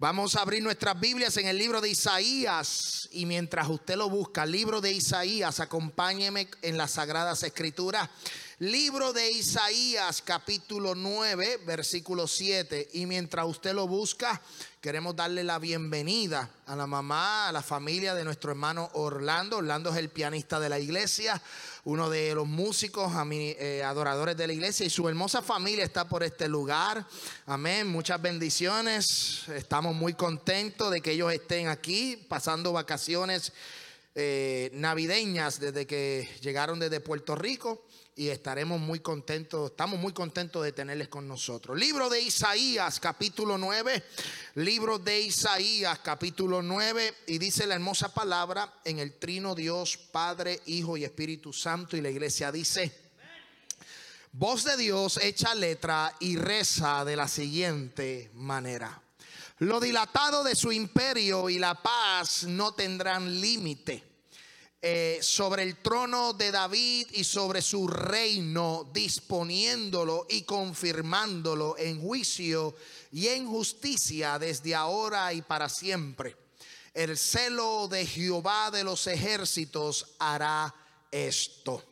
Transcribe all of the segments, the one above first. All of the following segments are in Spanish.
Vamos a abrir nuestras Biblias en el libro de Isaías y mientras usted lo busca, el libro de Isaías, acompáñeme en las Sagradas Escrituras. Libro de Isaías capítulo 9, versículo 7. Y mientras usted lo busca, queremos darle la bienvenida a la mamá, a la familia de nuestro hermano Orlando. Orlando es el pianista de la iglesia, uno de los músicos eh, adoradores de la iglesia y su hermosa familia está por este lugar. Amén, muchas bendiciones. Estamos muy contentos de que ellos estén aquí pasando vacaciones eh, navideñas desde que llegaron desde Puerto Rico y estaremos muy contentos, estamos muy contentos de tenerles con nosotros. Libro de Isaías, capítulo 9, libro de Isaías, capítulo 9, y dice la hermosa palabra en el trino Dios, Padre, Hijo y Espíritu Santo, y la iglesia dice, voz de Dios echa letra y reza de la siguiente manera. Lo dilatado de su imperio y la paz no tendrán límite eh, sobre el trono de David y sobre su reino, disponiéndolo y confirmándolo en juicio y en justicia desde ahora y para siempre. El celo de Jehová de los ejércitos hará esto.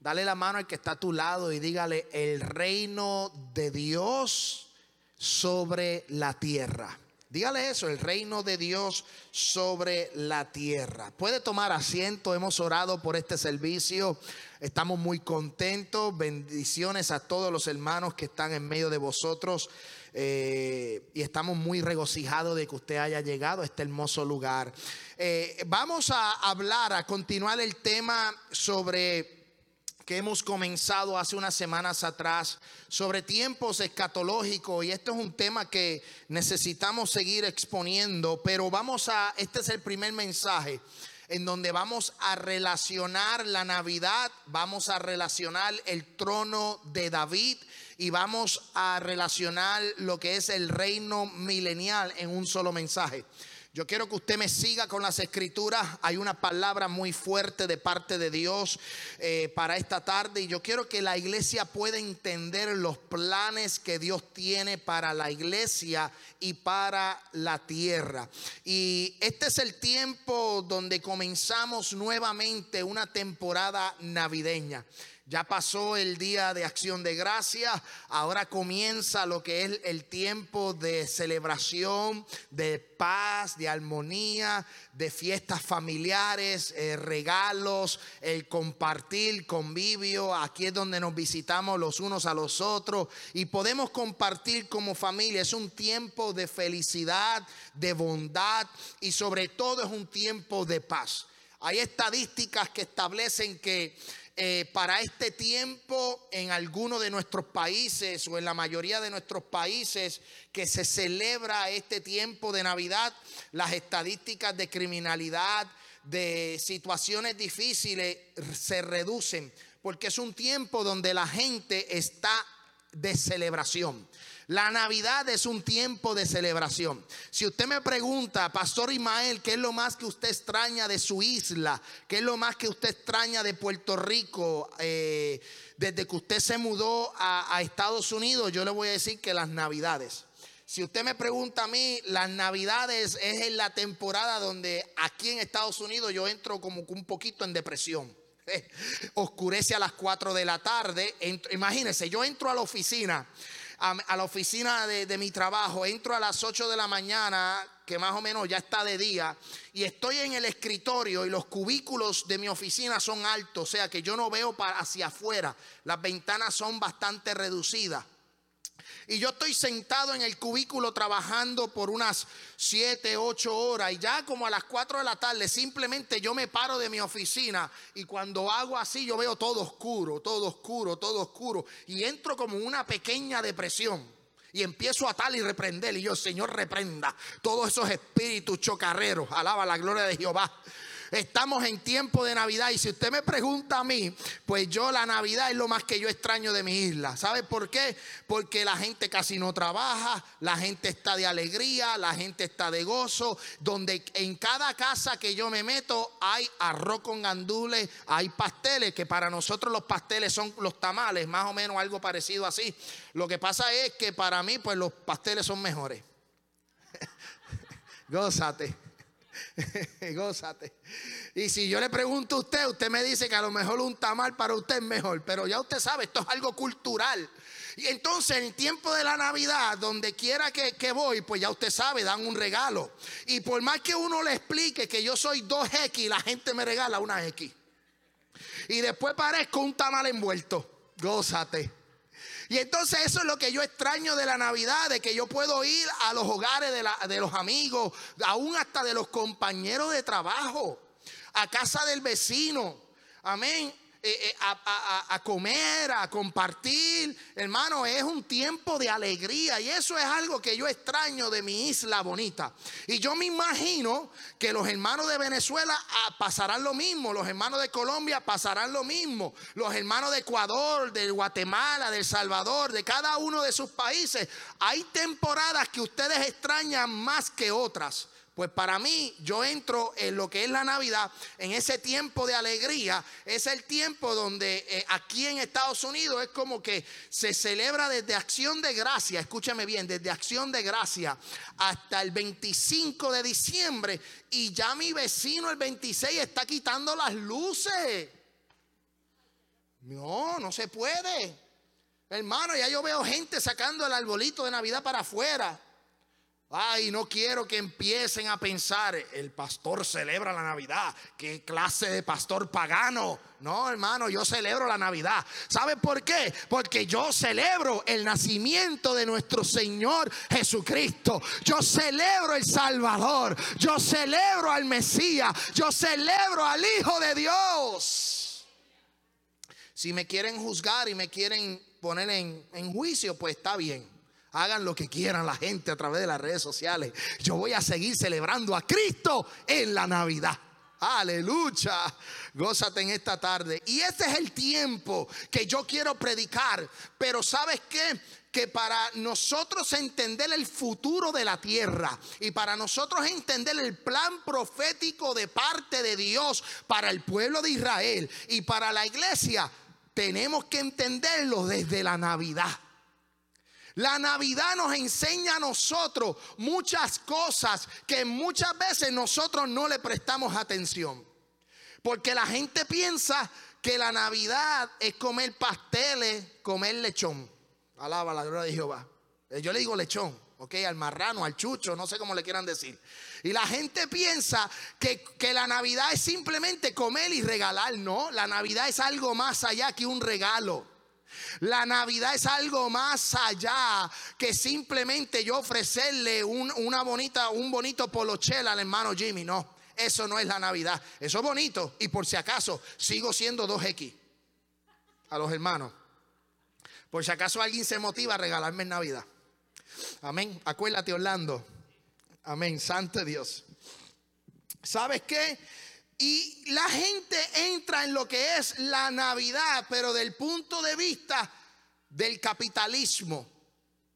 Dale la mano al que está a tu lado y dígale el reino de Dios sobre la tierra. Dígale eso, el reino de Dios sobre la tierra. Puede tomar asiento, hemos orado por este servicio, estamos muy contentos, bendiciones a todos los hermanos que están en medio de vosotros eh, y estamos muy regocijados de que usted haya llegado a este hermoso lugar. Eh, vamos a hablar, a continuar el tema sobre que hemos comenzado hace unas semanas atrás sobre tiempos escatológicos y esto es un tema que necesitamos seguir exponiendo, pero vamos a, este es el primer mensaje en donde vamos a relacionar la Navidad, vamos a relacionar el trono de David y vamos a relacionar lo que es el reino milenial en un solo mensaje. Yo quiero que usted me siga con las escrituras. Hay una palabra muy fuerte de parte de Dios eh, para esta tarde y yo quiero que la iglesia pueda entender los planes que Dios tiene para la iglesia y para la tierra. Y este es el tiempo donde comenzamos nuevamente una temporada navideña. Ya pasó el día de acción de gracia, ahora comienza lo que es el tiempo de celebración, de paz, de armonía, de fiestas familiares, eh, regalos, el compartir, convivio. Aquí es donde nos visitamos los unos a los otros y podemos compartir como familia. Es un tiempo de felicidad, de bondad y sobre todo es un tiempo de paz. Hay estadísticas que establecen que eh, para este tiempo en alguno de nuestros países o en la mayoría de nuestros países que se celebra este tiempo de Navidad, las estadísticas de criminalidad, de situaciones difíciles se reducen, porque es un tiempo donde la gente está de celebración. La Navidad es un tiempo de celebración. Si usted me pregunta, Pastor Ismael, ¿qué es lo más que usted extraña de su isla? ¿Qué es lo más que usted extraña de Puerto Rico? Eh, desde que usted se mudó a, Estados Unidos, yo le voy a decir que las Navidades. Si usted me pregunta a mí, las navidades es en la temporada donde aquí en Estados Unidos yo entro como un poquito en depresión. Oscurece a las 4 de la tarde. Imagínese yo entro a la oficina a, la oficina de, mi trabajo, entro a las 8 de la mañana, que más o menos ya está de día, y estoy en el escritorio y los cubículos de mi oficina son altos, o sea que yo no veo hacia afuera, las ventanas son bastante reducidas. Y yo estoy sentado en el cubículo trabajando por unas 7, 8 horas y ya como a las 4 de la tarde simplemente yo me paro de mi oficina y cuando hago así yo veo todo oscuro, todo oscuro, todo oscuro y entro como una pequeña depresión. Y empiezo a tal y reprender. Y yo, Señor, reprenda todos esos espíritus chocarreros. Alaba la gloria de Jehová. Estamos en tiempo de Navidad y si usted me pregunta a mí, pues yo la Navidad es lo más que yo extraño de mi isla. ¿Sabe por qué? Porque la gente casi no trabaja, la gente está de alegría, la gente está de gozo, donde en cada casa que yo me meto hay arroz con gandules, hay pasteles, que para nosotros los pasteles son los tamales, más o menos algo parecido así. Lo que pasa es que para mí pues los pasteles son mejores. Gózate. Gózate. Y si yo le pregunto a usted, usted me dice que a lo mejor un tamal para usted es mejor, pero ya usted sabe, esto es algo cultural. Y entonces en el tiempo de la Navidad, donde quiera que, voy, pues ya usted sabe, dan un regalo. Y por más que uno le explique que yo soy 2X, la gente me regala una X. Y después parezco un tamal envuelto. Gózate. Y entonces eso es lo que yo extraño de la Navidad, de que yo puedo ir a los hogares de, la, de los amigos, aún hasta de los compañeros de trabajo, a casa del vecino. Amén. Eh, eh, a, a comer, a compartir. Hermano, es un tiempo de alegría y eso es algo que yo extraño de mi isla bonita. Y yo me imagino que los hermanos de Venezuela ah, pasarán lo mismo, los hermanos de Colombia pasarán lo mismo, los hermanos de Ecuador, de Guatemala, de El Salvador, de cada uno de sus países. Hay temporadas que ustedes extrañan más que otras. Pues para mí, yo entro en lo que es la Navidad, en ese tiempo de alegría, es el tiempo donde eh, aquí en Estados Unidos es como que se celebra desde acción de gracia, escúchame bien, desde acción de gracia hasta el 25 de diciembre y ya mi vecino el 26 está quitando las luces. No, no se puede. Hermano, ya yo veo gente sacando el arbolito de Navidad para afuera. Ay, no quiero que empiecen a pensar, el pastor celebra la Navidad. ¿Qué clase de pastor pagano? No, hermano, yo celebro la Navidad. ¿Sabe por qué? Porque yo celebro el nacimiento de nuestro Señor Jesucristo. Yo celebro el Salvador. Yo celebro al Mesías. Yo celebro al Hijo de Dios. Si me quieren juzgar y me quieren poner en, en juicio, pues está bien. Hagan lo que quieran la gente a través de las redes sociales. Yo voy a seguir celebrando a Cristo en la Navidad. Aleluya. Gózate en esta tarde. Y este es el tiempo que yo quiero predicar. Pero ¿sabes qué? que para nosotros entender el futuro de la tierra y para nosotros entender el plan profético de parte de Dios para el pueblo de Israel y para la iglesia, tenemos que entenderlo desde la Navidad. La Navidad nos enseña a nosotros muchas cosas que muchas veces nosotros no le prestamos atención. Porque la gente piensa que la Navidad es comer pasteles, comer lechón. Alaba la gloria de Jehová. Eh, yo le digo lechón, ¿ok? Al marrano, al chucho, no sé cómo le quieran decir. Y la gente piensa que, que la Navidad es simplemente comer y regalar. No, la Navidad es algo más allá que un regalo. La Navidad es algo más allá que simplemente yo ofrecerle un, una bonita, un bonito polochel al hermano Jimmy. No, eso no es la Navidad. Eso es bonito. Y por si acaso, sigo siendo 2X a los hermanos. Por si acaso alguien se motiva a regalarme en Navidad. Amén. Acuérdate, Orlando. Amén. Santo Dios. ¿Sabes qué? Y la gente entra en lo que es la Navidad, pero del punto de vista del capitalismo.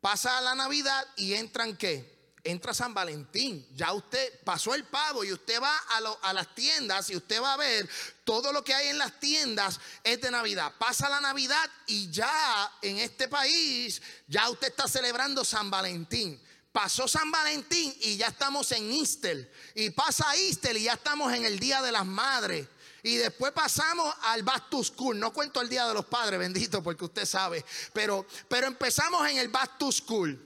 Pasa la Navidad y entran qué? Entra San Valentín. Ya usted pasó el pavo y usted va a, a las tiendas y usted va a ver todo lo que hay en las tiendas es de Navidad. Pasa la Navidad y ya en este país ya usted está celebrando San Valentín. Pasó San Valentín y ya estamos en Istel. Y pasa Istel y ya estamos en el Día de las Madres. Y después pasamos al Back School. No cuento el Día de los Padres, bendito, porque usted sabe. Pero, pero empezamos en el Back School.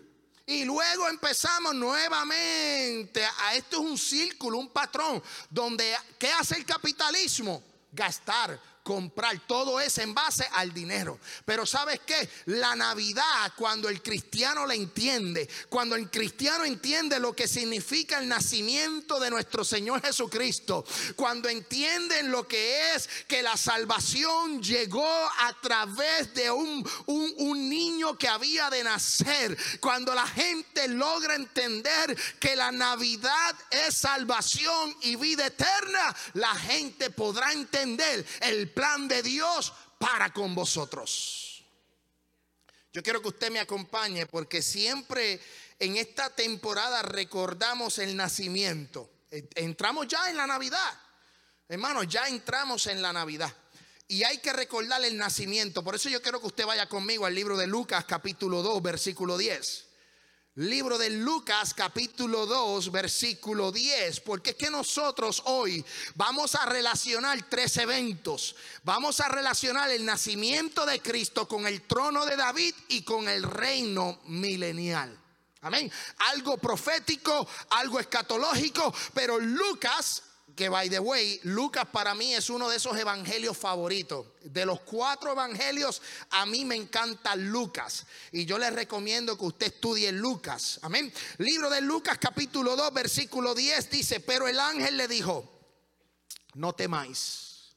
Y luego empezamos nuevamente. A esto es un círculo, un patrón. Donde, ¿qué hace el capitalismo? Gastar, comprar. Todo es en base al dinero. Pero sabes qué? La Navidad, cuando el cristiano la entiende, cuando el cristiano entiende lo que significa el nacimiento de nuestro Señor Jesucristo, cuando entienden lo que es que la salvación llegó a través de un, un, niño que había de nacer, cuando la gente logra entender que la Navidad es salvación y vida eterna, la gente podrá entender el plan de Dios para con vosotros. Yo quiero que usted me acompañe porque siempre en esta temporada recordamos el nacimiento. Eh, entramos ya en la Navidad. Hermanos, ya entramos en la Navidad. Y hay que recordar el nacimiento. Por eso yo quiero que usted vaya conmigo al libro de Lucas capítulo 2, versículo 10. Libro de Lucas capítulo 2 versículo 10, porque es que nosotros hoy vamos a relacionar tres eventos. Vamos a relacionar el nacimiento de Cristo con el trono de David y con el reino milenial. Amén. Algo profético, algo escatológico, pero Lucas que by the way, Lucas para mí es uno de esos evangelios favoritos. De los cuatro evangelios, a mí me encanta Lucas. Y yo les recomiendo que usted estudie Lucas. Amén. Libro de Lucas capítulo 2, versículo 10 dice, pero el ángel le dijo, no temáis,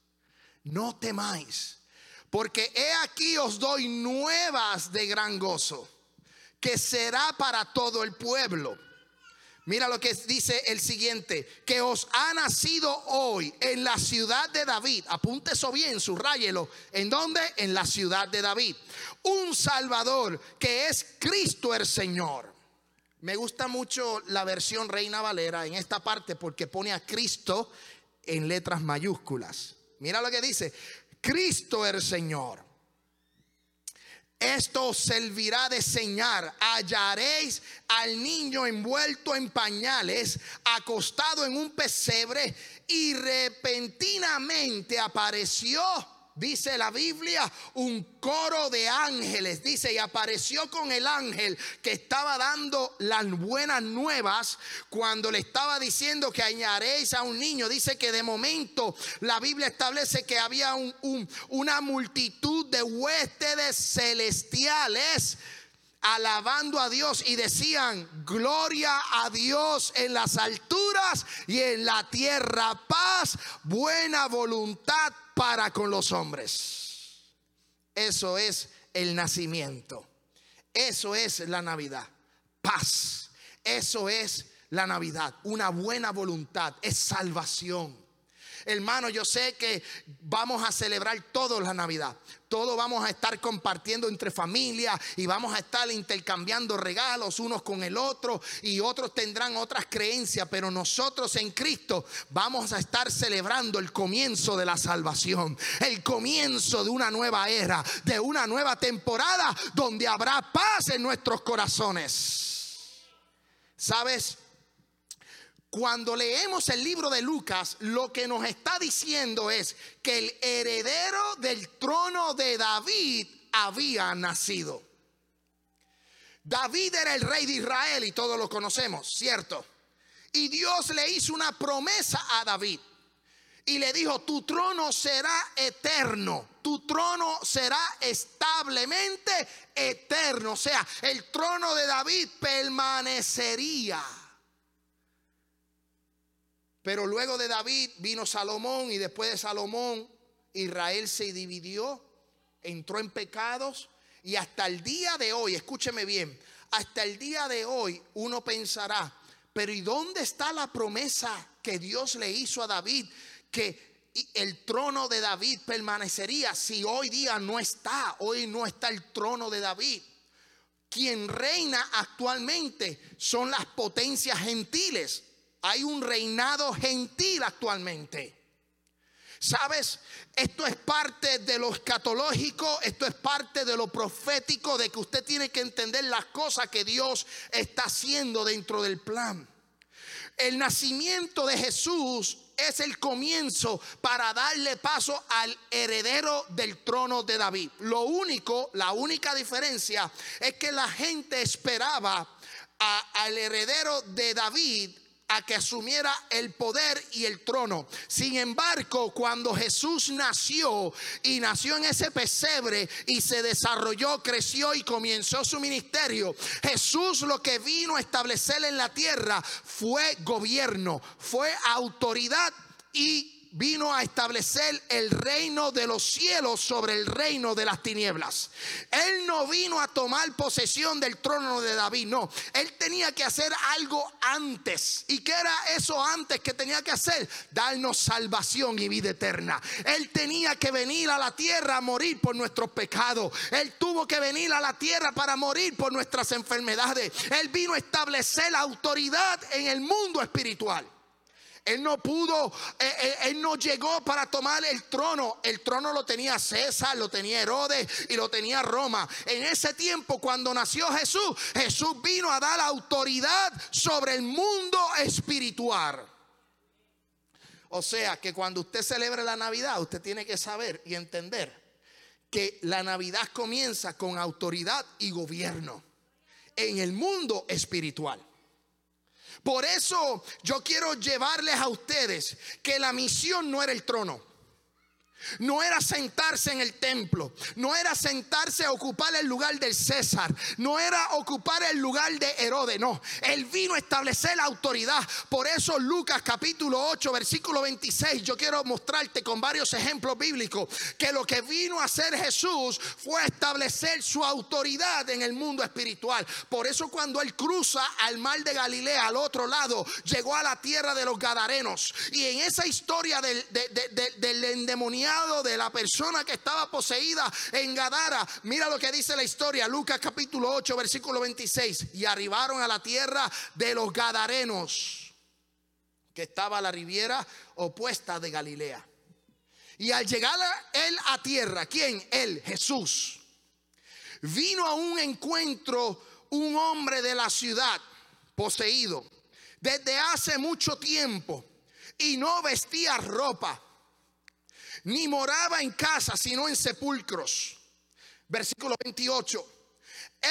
no temáis, porque he aquí os doy nuevas de gran gozo, que será para todo el pueblo Mira lo que dice el siguiente, que os ha nacido hoy en la ciudad de David, apunte eso bien, subrayelo, ¿en dónde? En la ciudad de David. Un Salvador que es Cristo el Señor. Me gusta mucho la versión Reina Valera en esta parte porque pone a Cristo en letras mayúsculas. Mira lo que dice, Cristo el Señor esto servirá de señal. Hallaréis al niño envuelto en pañales, acostado en un pesebre, y repentinamente apareció dice la Biblia, un coro de ángeles. Dice, y apareció con el ángel que estaba dando las buenas nuevas cuando le estaba diciendo que añaréis a un niño. Dice que de momento la Biblia establece que había una multitud de huéspedes celestiales alabando a Dios y decían, gloria a Dios en las alturas y en la tierra, paz, buena voluntad para con los hombres. Eso es el nacimiento. Eso es la Navidad. Paz. Eso es la Navidad. Una buena voluntad es salvación. Hermano, yo sé que vamos a celebrar todos la Navidad. Todos vamos a estar compartiendo entre familias y vamos a estar intercambiando regalos unos con el otro y otros tendrán otras creencias, pero nosotros en Cristo vamos a estar celebrando el comienzo de la salvación, el comienzo de una nueva era, de una nueva temporada donde habrá paz en nuestros corazones. ¿Sabes? Cuando leemos el libro de Lucas, lo que nos está diciendo es que el heredero del trono de David había nacido. David era el rey de Israel y todos lo conocemos, ¿cierto? Y Dios le hizo una promesa a David. Y le dijo, tu trono será eterno, tu trono será establemente eterno. O sea, el trono de David permanecería. Pero luego de David vino Salomón y después de Salomón Israel se dividió, entró en pecados y hasta el día de hoy, escúcheme bien, hasta el día de hoy uno pensará, pero ¿y dónde está la promesa que Dios le hizo a David? Que el trono de David permanecería si hoy día no está, hoy no está el trono de David. Quien reina actualmente son las potencias gentiles. Hay un reinado gentil actualmente. ¿Sabes? Esto es parte de lo escatológico, esto es parte de lo profético, de que usted tiene que entender las cosas que Dios está haciendo dentro del plan. El nacimiento de Jesús es el comienzo para darle paso al heredero del trono de David. Lo único, la única diferencia es que la gente esperaba al heredero de David que asumiera el poder y el trono. Sin embargo, cuando Jesús nació y nació en ese pesebre y se desarrolló, creció y comenzó su ministerio, Jesús lo que vino a establecer en la tierra fue gobierno, fue autoridad y vino a establecer el reino de los cielos sobre el reino de las tinieblas. Él no vino a tomar posesión del trono de David, no. Él tenía que hacer algo antes. ¿Y qué era eso antes que tenía que hacer? Darnos salvación y vida eterna. Él tenía que venir a la tierra a morir por nuestros pecados. Él tuvo que venir a la tierra para morir por nuestras enfermedades. Él vino a establecer la autoridad en el mundo espiritual. Él no pudo, eh, eh, él, no llegó para tomar el trono. El trono lo tenía César, lo tenía Herodes y lo tenía Roma. En ese tiempo, cuando nació Jesús, Jesús vino a dar autoridad sobre el mundo espiritual. O sea que cuando usted celebra la Navidad, usted tiene que saber y entender que la Navidad comienza con autoridad y gobierno en el mundo espiritual. Por eso yo quiero llevarles a ustedes que la misión no era el trono. No era sentarse en el templo, no era sentarse a ocupar el lugar del César, no era ocupar el lugar de Herodes, no. Él vino a establecer la autoridad. Por eso Lucas capítulo 8, versículo 26, yo quiero mostrarte con varios ejemplos bíblicos que lo que vino a hacer Jesús fue establecer su autoridad en el mundo espiritual. Por eso cuando él cruza al mar de Galilea, al otro lado, llegó a la tierra de los Gadarenos. Y en esa historia del, del endemoniado, de la persona que estaba poseída en Gadara. Mira lo que dice la historia, Lucas capítulo 8, versículo 26. Y arribaron a la tierra de los Gadarenos, que estaba a la riviera opuesta de Galilea. Y al llegar él a tierra, ¿quién? Él, Jesús. Vino a un encuentro un hombre de la ciudad poseído desde hace mucho tiempo y no vestía ropa ni moraba en casa, sino en sepulcros. Versículo 28.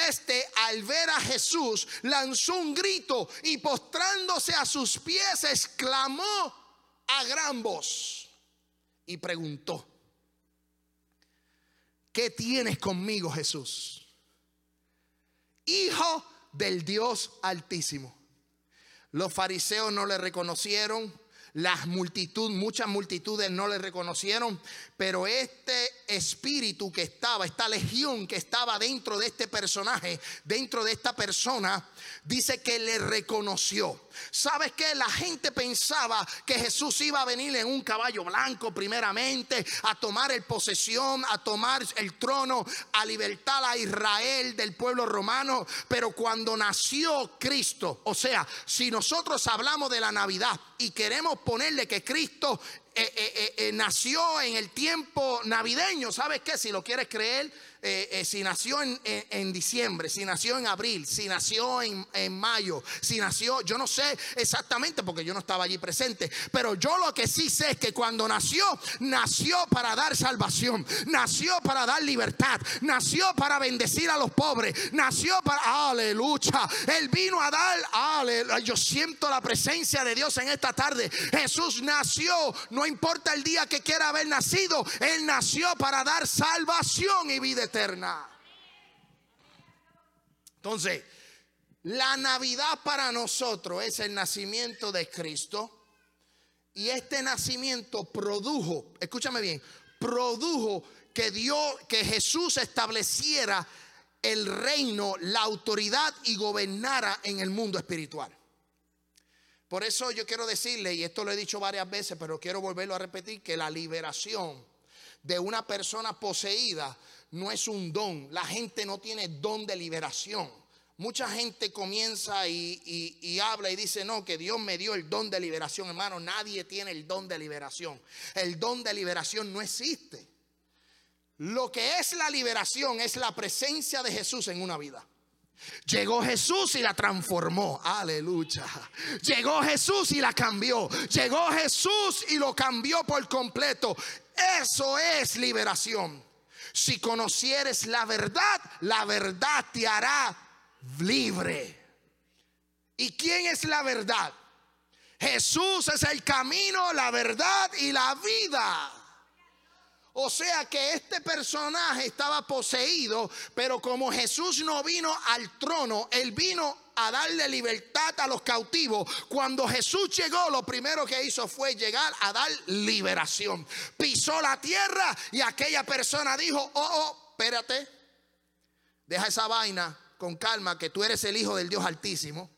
Este al ver a Jesús lanzó un grito y postrándose a sus pies exclamó a gran voz y preguntó, ¿qué tienes conmigo Jesús? Hijo del Dios altísimo. Los fariseos no le reconocieron, las multitud, muchas multitudes no le reconocieron, pero este espíritu que estaba, esta legión que estaba dentro de este personaje, dentro de esta persona, dice que le reconoció. ¿Sabes qué? La gente pensaba que Jesús iba a venir en un caballo blanco primeramente, a tomar el posesión, a tomar el trono, a libertar a Israel del pueblo romano, pero cuando nació Cristo, o sea, si nosotros hablamos de la Navidad y queremos ponerle que Cristo eh, eh, eh, nació en el tiempo navideño. ¿Sabes qué? Si lo quieres creer, si nació en, diciembre, si nació en abril, si nació en, mayo, si nació, yo no sé exactamente porque yo no estaba allí presente, pero yo lo que sí sé es que cuando nació, nació para dar salvación, nació para dar libertad, nació para bendecir a los pobres, nació para, aleluya, él vino a dar, aleluya, yo siento la presencia de Dios en esta tarde. Jesús nació, no no importa el día que quiera haber nacido, Él nació para dar salvación y vida eterna. Entonces, la Navidad para nosotros es el nacimiento de Cristo. Y este nacimiento produjo, escúchame bien, produjo que Dios, que Jesús estableciera el reino, la autoridad y gobernara en el mundo espiritual. Por eso yo quiero decirle, y esto lo he dicho varias veces, pero quiero volverlo a repetir, que la liberación de una persona poseída no es un don. La gente no tiene don de liberación. Mucha gente comienza y, habla y dice, no, que Dios me dio el don de liberación, hermano. Nadie tiene el don de liberación. El don de liberación no existe. Lo que es la liberación es la presencia de Jesús en una vida. Llegó Jesús y la transformó. Aleluya. Llegó Jesús y la cambió. Llegó Jesús y lo cambió por completo. Eso es liberación. Si conocieres la verdad, la verdad te hará libre. ¿Y quién es la verdad? Jesús es el camino, la verdad y la vida. O sea que este personaje estaba poseído, pero como Jesús no vino al trono, él vino a darle libertad a los cautivos. Cuando Jesús llegó, lo primero que hizo fue llegar a dar liberación. Pisó la tierra y aquella persona dijo, oh, oh, espérate, deja esa vaina con calma, que tú eres el Hijo del Dios Altísimo.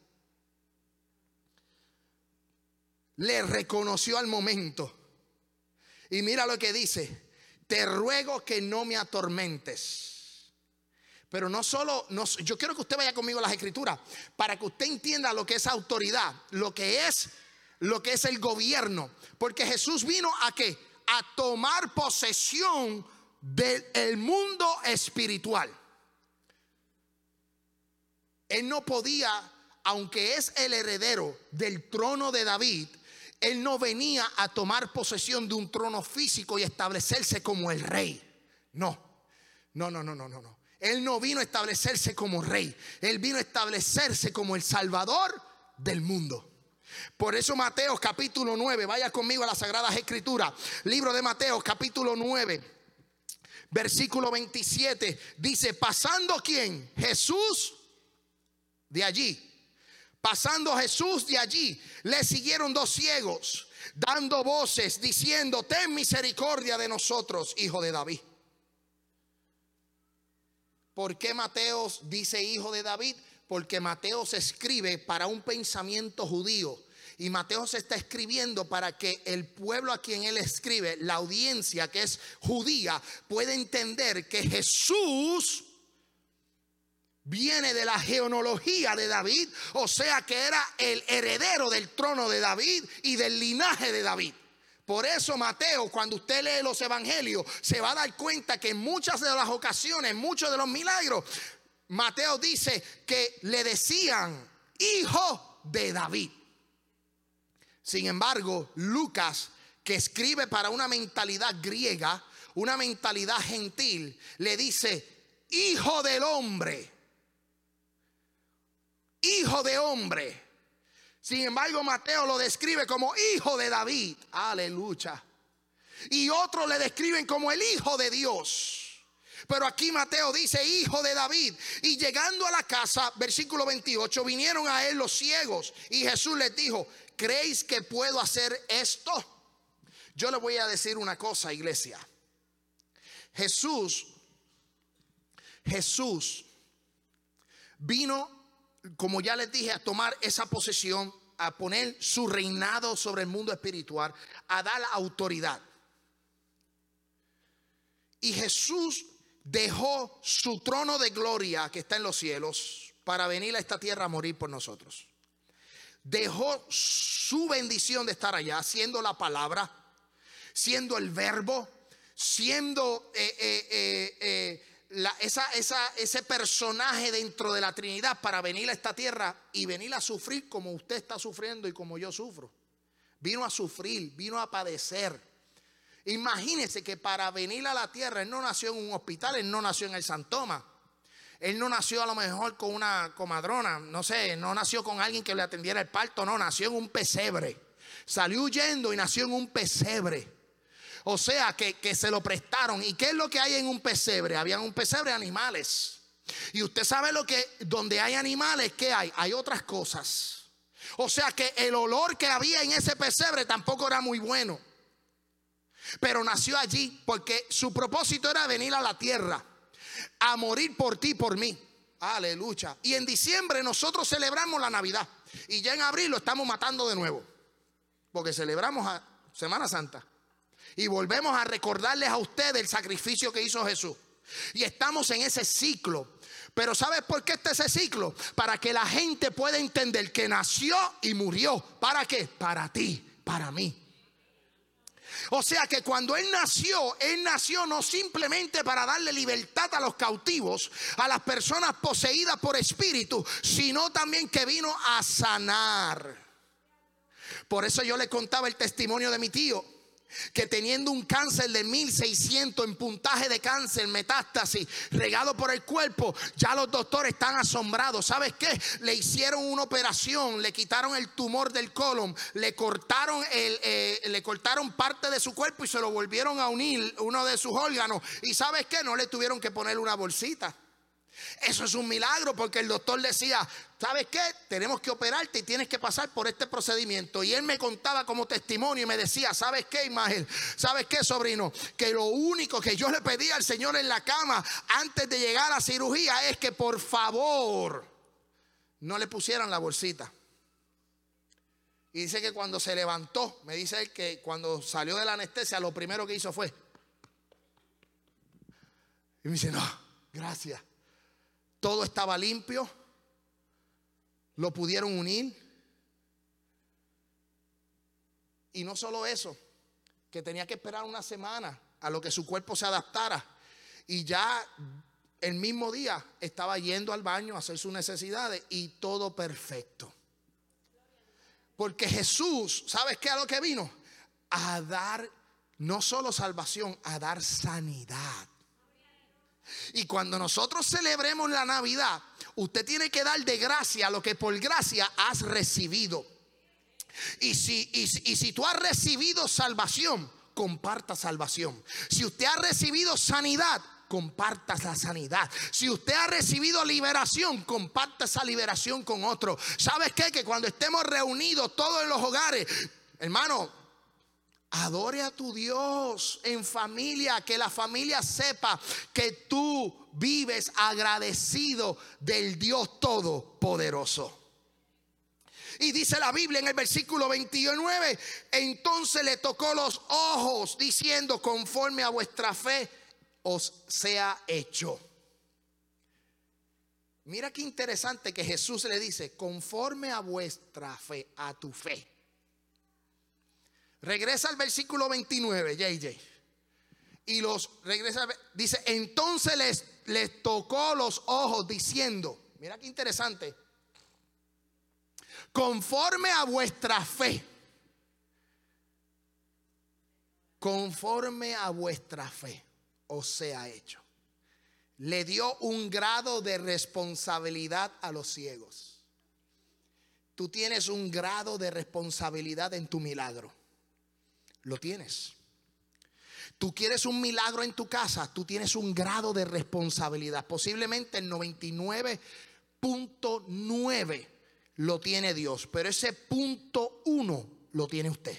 Le reconoció al momento. Y mira lo que dice te ruego que no me atormentes. Pero no solo, no, yo quiero que usted vaya conmigo a las escrituras para que usted entienda lo que es autoridad, lo que es, lo que es el gobierno. Porque Jesús vino a qué? A tomar posesión del mundo espiritual. Él no podía, aunque es el heredero del trono de David, él no venía a tomar posesión de un trono físico y establecerse como el rey. No, no, no, no, no, no. Él no vino a establecerse como rey. Él vino a establecerse como el salvador del mundo. Por eso Mateo capítulo 9, vaya conmigo a las Sagradas Escrituras. Libro de Mateo capítulo 9, versículo 27, dice, pasando quién? Jesús de allí Pasando Jesús de allí, le siguieron dos ciegos, dando voces, diciendo, ten misericordia de nosotros, hijo de David. ¿Por qué Mateo dice hijo de David? Porque Mateo se escribe para un pensamiento judío. Y Mateo se está escribiendo para que el pueblo a quien él escribe, la audiencia que es judía, pueda entender que Jesús viene de la genealogía de David, o sea que era el heredero del trono de David y del linaje de David. Por eso Mateo, cuando usted lee los evangelios, se va a dar cuenta que en muchas de las ocasiones, muchos de los milagros, Mateo dice que le decían hijo de David. Sin embargo, Lucas, que escribe para una mentalidad griega, una mentalidad gentil, le dice hijo del hombre hijo de hombre. Sin embargo, Mateo lo describe como hijo de David. Aleluya. Y otros le describen como el hijo de Dios. Pero aquí Mateo dice, hijo de David. Y llegando a la casa, versículo 28, vinieron a él los ciegos. Y Jesús les dijo, ¿creéis que puedo hacer esto? Yo le voy a decir una cosa, iglesia. Jesús, Jesús vino como ya les dije, a tomar esa posesión, a poner su reinado sobre el mundo espiritual, a dar la autoridad. Y Jesús dejó su trono de gloria que está en los cielos para venir a esta tierra a morir por nosotros. Dejó su bendición de estar allá, siendo la palabra, siendo el verbo, siendo eh, eh, eh, esa, ese personaje dentro de la Trinidad para venir a esta tierra y venir a sufrir como usted está sufriendo y como yo sufro. Vino a sufrir, vino a padecer. Imagínese que para venir a la tierra, él no nació en un hospital, él no nació en el Santoma. Él no nació a lo mejor con una comadrona, no sé, no nació con alguien que le atendiera el parto, no, nació en un pesebre. Salió huyendo y nació en un pesebre. O sea, que, se lo prestaron. ¿Y qué es lo que hay en un pesebre? Había en un pesebre animales. Y usted sabe lo que, donde hay animales, ¿qué hay? Hay otras cosas. O sea que el olor que había en ese pesebre tampoco era muy bueno. Pero nació allí porque su propósito era venir a la tierra, a morir por ti, por mí. Aleluya. Y en diciembre nosotros celebramos la Navidad. Y ya en abril lo estamos matando de nuevo. Porque celebramos a Semana Santa. Y volvemos a recordarles a ustedes el sacrificio que hizo Jesús. Y estamos en ese ciclo. Pero ¿sabes por qué está ese ciclo? Para que la gente pueda entender que nació y murió. ¿Para qué? Para ti, para mí. O sea que cuando Él nació, Él nació no simplemente para darle libertad a los cautivos, a las personas poseídas por espíritu, sino también que vino a sanar. Por eso yo le contaba el testimonio de mi tío que teniendo un cáncer de 1600 en puntaje de cáncer, metástasis, regado por el cuerpo, ya los doctores están asombrados. ¿Sabes qué? Le hicieron una operación, le quitaron el tumor del colon, le cortaron, el, eh, le cortaron parte de su cuerpo y se lo volvieron a unir uno de sus órganos. ¿Y sabes qué? No le tuvieron que poner una bolsita. Eso es un milagro porque el doctor decía, ¿sabes qué? Tenemos que operarte y tienes que pasar por este procedimiento. Y él me contaba como testimonio y me decía, ¿sabes qué, Imagen? ¿Sabes qué, sobrino? Que lo único que yo le pedía al Señor en la cama antes de llegar a cirugía es que por favor no le pusieran la bolsita. Y dice que cuando se levantó, me dice él que cuando salió de la anestesia, lo primero que hizo fue. Y me dice, no, gracias todo estaba limpio, lo pudieron unir. Y no solo eso, que tenía que esperar una semana a lo que su cuerpo se adaptara. Y ya el mismo día estaba yendo al baño a hacer sus necesidades y todo perfecto. Porque Jesús, ¿sabes qué a lo que vino? A dar no solo salvación, a dar sanidad. Y cuando nosotros celebremos la Navidad, usted tiene que dar de gracia lo que por gracia has recibido. Y si, tú has recibido salvación, comparta salvación. Si usted ha recibido sanidad, compartas la sanidad. Si usted ha recibido liberación, comparta esa liberación con otro. ¿Sabes qué? Que cuando estemos reunidos todos en los hogares, hermano, Adore a tu Dios en familia, que la familia sepa que tú vives agradecido del Dios Todopoderoso. Y dice la Biblia en el versículo 29, entonces le tocó los ojos diciendo, conforme a vuestra fe os sea hecho. Mira qué interesante que Jesús le dice, conforme a vuestra fe, a tu fe. Regresa al versículo 29, JJ. Y los regresa, dice, entonces les, les tocó los ojos diciendo, mira qué interesante, conforme a vuestra fe, conforme a vuestra fe os sea hecho. Le dio un grado de responsabilidad a los ciegos. Tú tienes un grado de responsabilidad en tu milagro lo tienes. Tú quieres un milagro en tu casa, tú tienes un grado de responsabilidad. Posiblemente el 99.9 lo tiene Dios, pero ese punto uno lo tiene usted.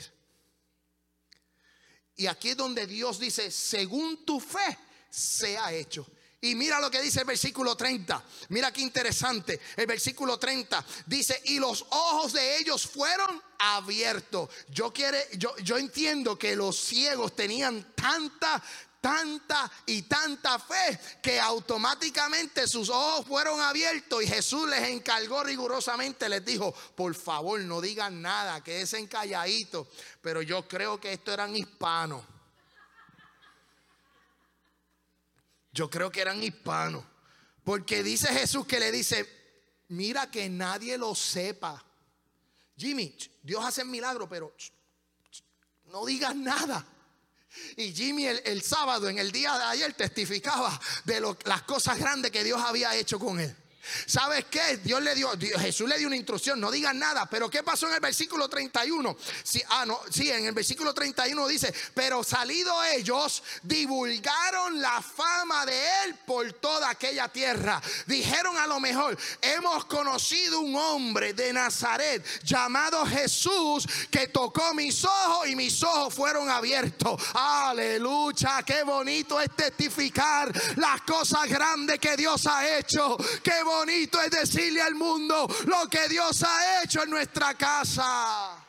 Y aquí es donde Dios dice, según tu fe, sea hecho. Y mira lo que dice el versículo 30. Mira qué interesante. El versículo 30 dice, y los ojos de ellos fueron abiertos. Yo, quiere, yo, yo entiendo que los ciegos tenían tanta tanta y tanta fe que automáticamente sus ojos fueron abiertos y Jesús les encargó rigurosamente, les dijo, por favor no digan nada, quédense calladitos. Pero yo creo que estos eran hispanos Yo creo que eran hispanos. Porque dice Jesús que le dice, mira que nadie lo sepa. Jimmy, Dios hace milagro, pero no digas nada. Y Jimmy el, sábado, en el día de ayer, testificaba de las cosas grandes que Dios había hecho con él. ¿Sabes qué? Dios le dio, Jesús le dio una instrucción, no digan nada. Pero ¿qué pasó en el versículo 31? Sí, ah, no, sí, en el versículo 31 dice, pero salido ellos, divulgaron la fama de él por toda aquella tierra. Dijeron a lo mejor, hemos conocido un hombre de Nazaret llamado Jesús que tocó mis ojos y mis ojos fueron abiertos. Aleluya, qué bonito es testificar las cosas grandes que Dios ha hecho. Qué bonito bonito es decirle al mundo lo que Dios ha hecho en nuestra casa.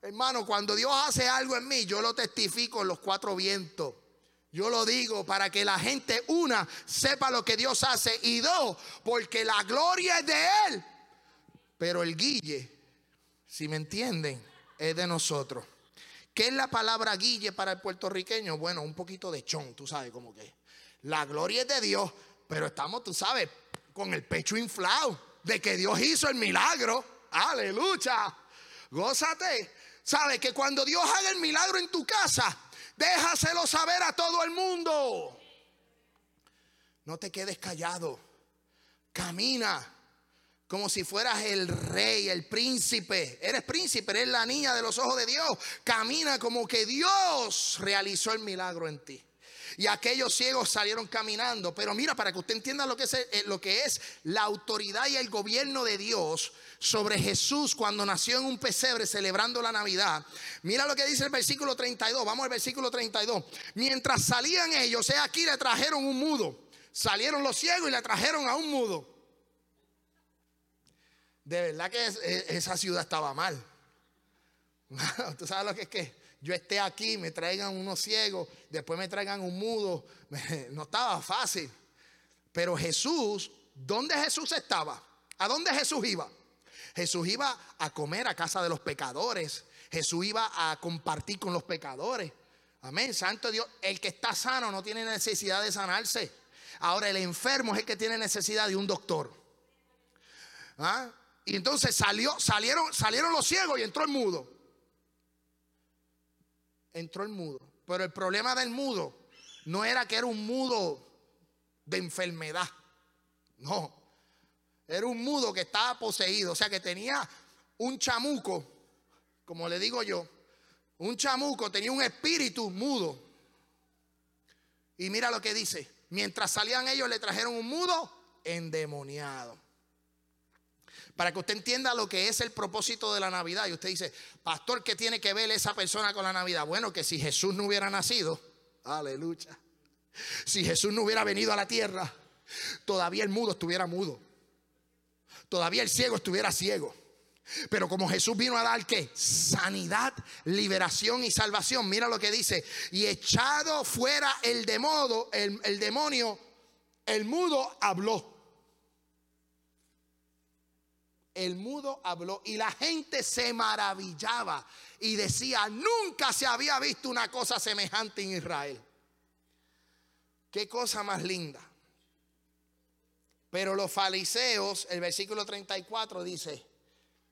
Hermano, cuando Dios hace algo en mí, yo lo testifico en los cuatro vientos. Yo lo digo para que la gente, una, sepa lo que Dios hace y dos, porque la gloria es de Él. Pero el guille, si me entienden, es de nosotros. ¿Qué es la palabra guille para el puertorriqueño? Bueno, un poquito de chon, tú sabes cómo que. La gloria es de Dios, pero estamos, tú sabes, con el pecho inflado de que Dios hizo el milagro. Aleluya. Gózate. Sabes que cuando Dios haga el milagro en tu casa, déjaselo saber a todo el mundo. No te quedes callado. Camina como si fueras el rey, el príncipe. Eres príncipe, eres la niña de los ojos de Dios. Camina como que Dios realizó el milagro en ti. Y aquellos ciegos salieron caminando. Pero mira, para que usted entienda lo que es, eh, lo que es la autoridad y el gobierno de Dios sobre Jesús cuando nació en un pesebre celebrando la Navidad. Mira lo que dice el versículo 32. Vamos al versículo 32. Mientras salían ellos, sea, aquí le trajeron un mudo. Salieron los ciegos y le trajeron a un mudo. De verdad que eh, esa ciudad estaba mal. ¿Tú sabes lo que es que? yo esté aquí, me traigan unos ciegos, después me traigan un mudo. No estaba fácil. Pero Jesús, ¿dónde Jesús estaba? ¿A dónde Jesús iba? Jesús iba a comer a casa de los pecadores. Jesús iba a compartir con los pecadores. Amén. Santo Dios, el que está sano no tiene necesidad de sanarse. Ahora el enfermo es el que tiene necesidad de un doctor. ¿Ah? Y entonces salió, salieron, salieron los ciegos y entró el mudo entró el mudo. Pero el problema del mudo no era que era un mudo de enfermedad. No. Era un mudo que estaba poseído. O sea que tenía un chamuco, como le digo yo. Un chamuco tenía un espíritu mudo. Y mira lo que dice. Mientras salían ellos le trajeron un mudo endemoniado para que usted entienda lo que es el propósito de la Navidad. Y usted dice, pastor, ¿qué tiene que ver esa persona con la Navidad? Bueno, que si Jesús no hubiera nacido, aleluya, si Jesús no hubiera venido a la tierra, todavía el mudo estuviera mudo, todavía el ciego estuviera ciego. Pero como Jesús vino a dar que sanidad, liberación y salvación, mira lo que dice, y echado fuera el, demodo, el demonio, el mudo habló el mudo habló y la gente se maravillaba y decía, nunca se había visto una cosa semejante en Israel. Qué cosa más linda. Pero los fariseos, el versículo 34 dice,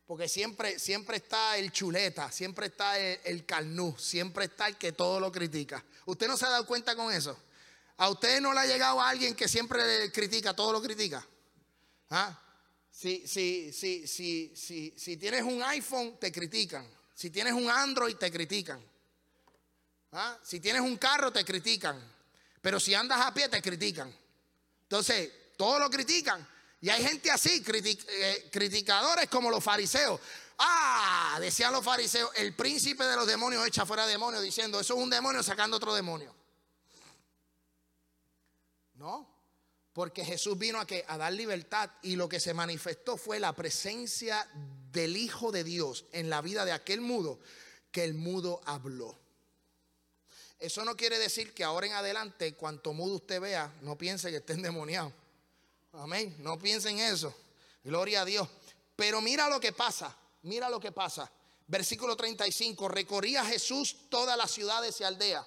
porque siempre, siempre está el chuleta, siempre está el, carnú, siempre está el que todo lo critica. ¿Usted no se ha dado cuenta con eso? ¿A usted no le ha llegado a alguien que siempre critica, todo lo critica? ¿Ah? Si, si, tienes un iPhone, te critican. Si tienes un Android, te critican. ¿Ah? Si tienes un carro, te critican. Pero si andas a pie, te critican. Entonces, todos lo critican. Y hay gente así, eh, criticadores como los fariseos. Ah, decían los fariseos, el príncipe de los demonios echa fuera demonios, diciendo, eso es un demonio sacando otro demonio. No, porque Jesús vino a, dar libertad y lo que se manifestó fue la presencia del Hijo de Dios en la vida de aquel mudo, que el mudo habló. Eso no quiere decir que ahora en adelante, cuanto mudo usted vea, no piense que esté endemoniado. Amén. No en eso. Gloria a Dios. Pero mira lo que pasa. Mira lo que pasa. Versículo 35. Recorría Jesús todas las ciudades y aldeas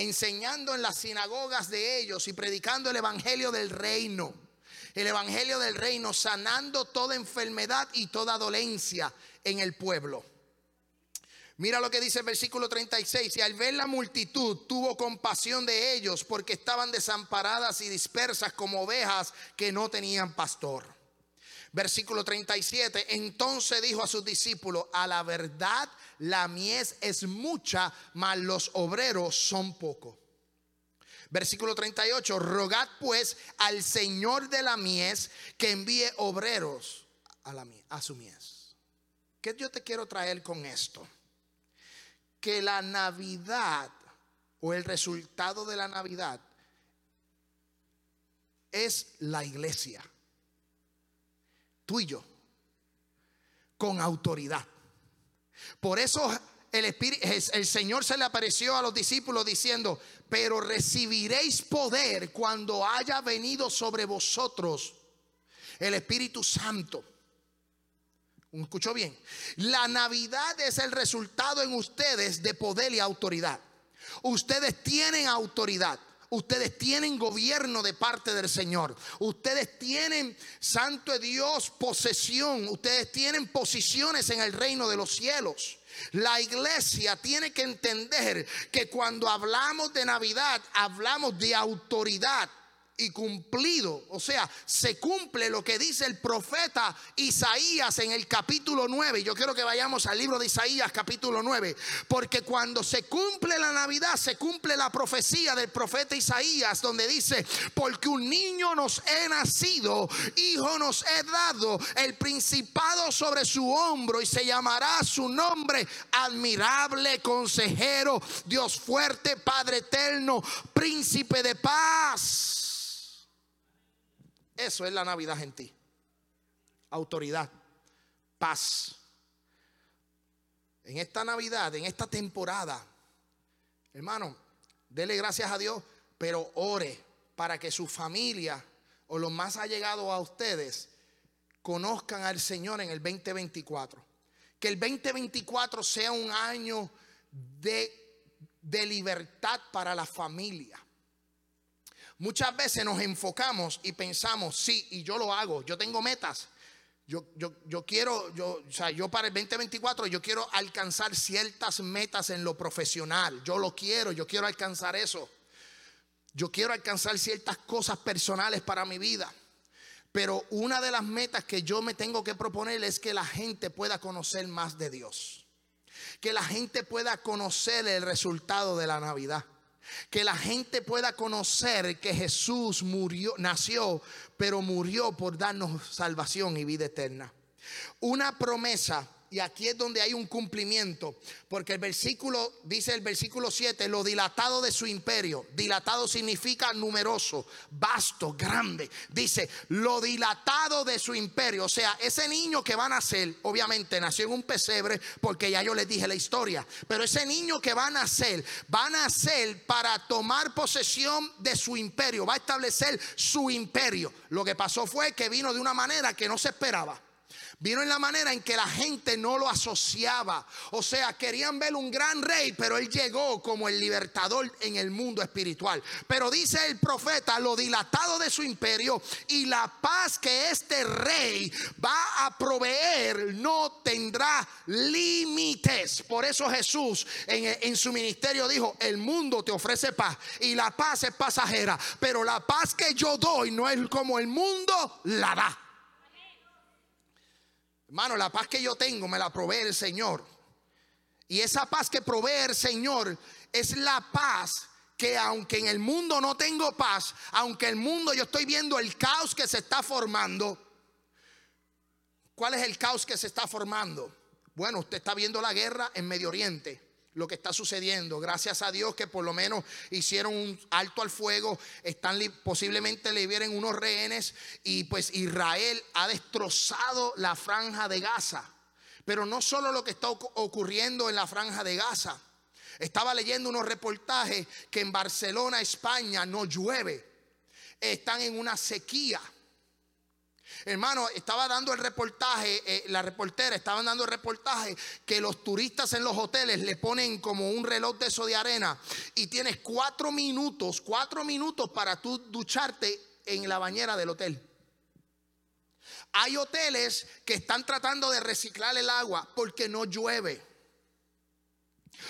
enseñando en las sinagogas de ellos y predicando el Evangelio del reino. El Evangelio del reino, sanando toda enfermedad y toda dolencia en el pueblo. Mira lo que dice el versículo 36. Y al ver la multitud tuvo compasión de ellos porque estaban desamparadas y dispersas como ovejas que no tenían pastor. Versículo 37, entonces dijo a sus discípulos, a la verdad la mies es mucha, mas los obreros son pocos. Versículo 38, rogad pues al Señor de la mies que envíe obreros a, la, a su mies. ¿Qué yo te quiero traer con esto? Que la Navidad o el resultado de la Navidad es la iglesia tú y yo, con autoridad. Por eso el, Espíritu, el Señor se le apareció a los discípulos diciendo, pero recibiréis poder cuando haya venido sobre vosotros el Espíritu Santo. ¿Escuchó bien? La Navidad es el resultado en ustedes de poder y autoridad. Ustedes tienen autoridad. Ustedes tienen gobierno de parte del Señor. Ustedes tienen, santo Dios, posesión. Ustedes tienen posiciones en el reino de los cielos. La iglesia tiene que entender que cuando hablamos de Navidad, hablamos de autoridad y cumplido. O sea, se cumple lo que dice el profeta Isaías en el capítulo 9. Yo quiero que vayamos al libro de Isaías capítulo 9. Porque cuando se cumple la Navidad, se cumple la profecía del profeta Isaías donde dice, porque un niño nos he nacido, hijo nos he dado, el principado sobre su hombro y se llamará su nombre admirable, consejero, Dios fuerte, Padre eterno, príncipe de paz. Eso es la Navidad en ti. Autoridad, paz. En esta Navidad, en esta temporada, hermano, dele gracias a Dios, pero ore para que su familia o los más allegados a ustedes conozcan al Señor en el 2024. Que el 2024 sea un año de, de libertad para la familia Muchas veces nos enfocamos y pensamos, sí, y yo lo hago, yo tengo metas. Yo, yo, quiero, yo, o sea, yo para el 2024, yo quiero alcanzar ciertas metas en lo profesional. Yo lo quiero, yo quiero alcanzar eso. Yo quiero alcanzar ciertas cosas personales para mi vida. Pero una de las metas que yo me tengo que proponer es que la gente pueda conocer más de Dios. Que la gente pueda conocer el resultado de la Navidad. Que la gente pueda conocer que Jesús murió, nació, pero murió por darnos salvación y vida eterna. Una promesa y aquí es donde hay un cumplimiento, porque el versículo, dice el versículo 7, lo dilatado de su imperio, dilatado significa numeroso, vasto, grande. Dice, lo dilatado de su imperio, o sea, ese niño que va a nacer, obviamente nació en un pesebre, porque ya yo les dije la historia, pero ese niño que va a nacer, va a nacer para tomar posesión de su imperio, va a establecer su imperio. Lo que pasó fue que vino de una manera que no se esperaba. Vino en la manera en que la gente no lo asociaba. O sea, querían ver un gran rey, pero él llegó como el libertador en el mundo espiritual. Pero dice el profeta lo dilatado de su imperio y la paz que este rey va a proveer no tendrá límites. Por eso Jesús en, su ministerio dijo, el mundo te ofrece paz y la paz es pasajera, pero la paz que yo doy no es como el mundo la da. Hermano, la paz que yo tengo me la provee el Señor. Y esa paz que provee el Señor es la paz que aunque en el mundo no tengo paz, aunque el mundo yo estoy viendo el caos que se está formando, ¿cuál es el caos que se está formando? Bueno, usted está viendo la guerra en Medio Oriente lo que está sucediendo. Gracias a Dios que por lo menos hicieron un alto al fuego, están posiblemente le vieron unos rehenes y pues Israel ha destrozado la franja de Gaza. Pero no solo lo que está ocurriendo en la franja de Gaza. Estaba leyendo unos reportajes que en Barcelona, España, no llueve. Están en una sequía. Hermano, estaba dando el reportaje, eh, la reportera estaba dando el reportaje que los turistas en los hoteles le ponen como un reloj de eso de arena y tienes cuatro minutos, cuatro minutos para tú ducharte en la bañera del hotel. Hay hoteles que están tratando de reciclar el agua porque no llueve.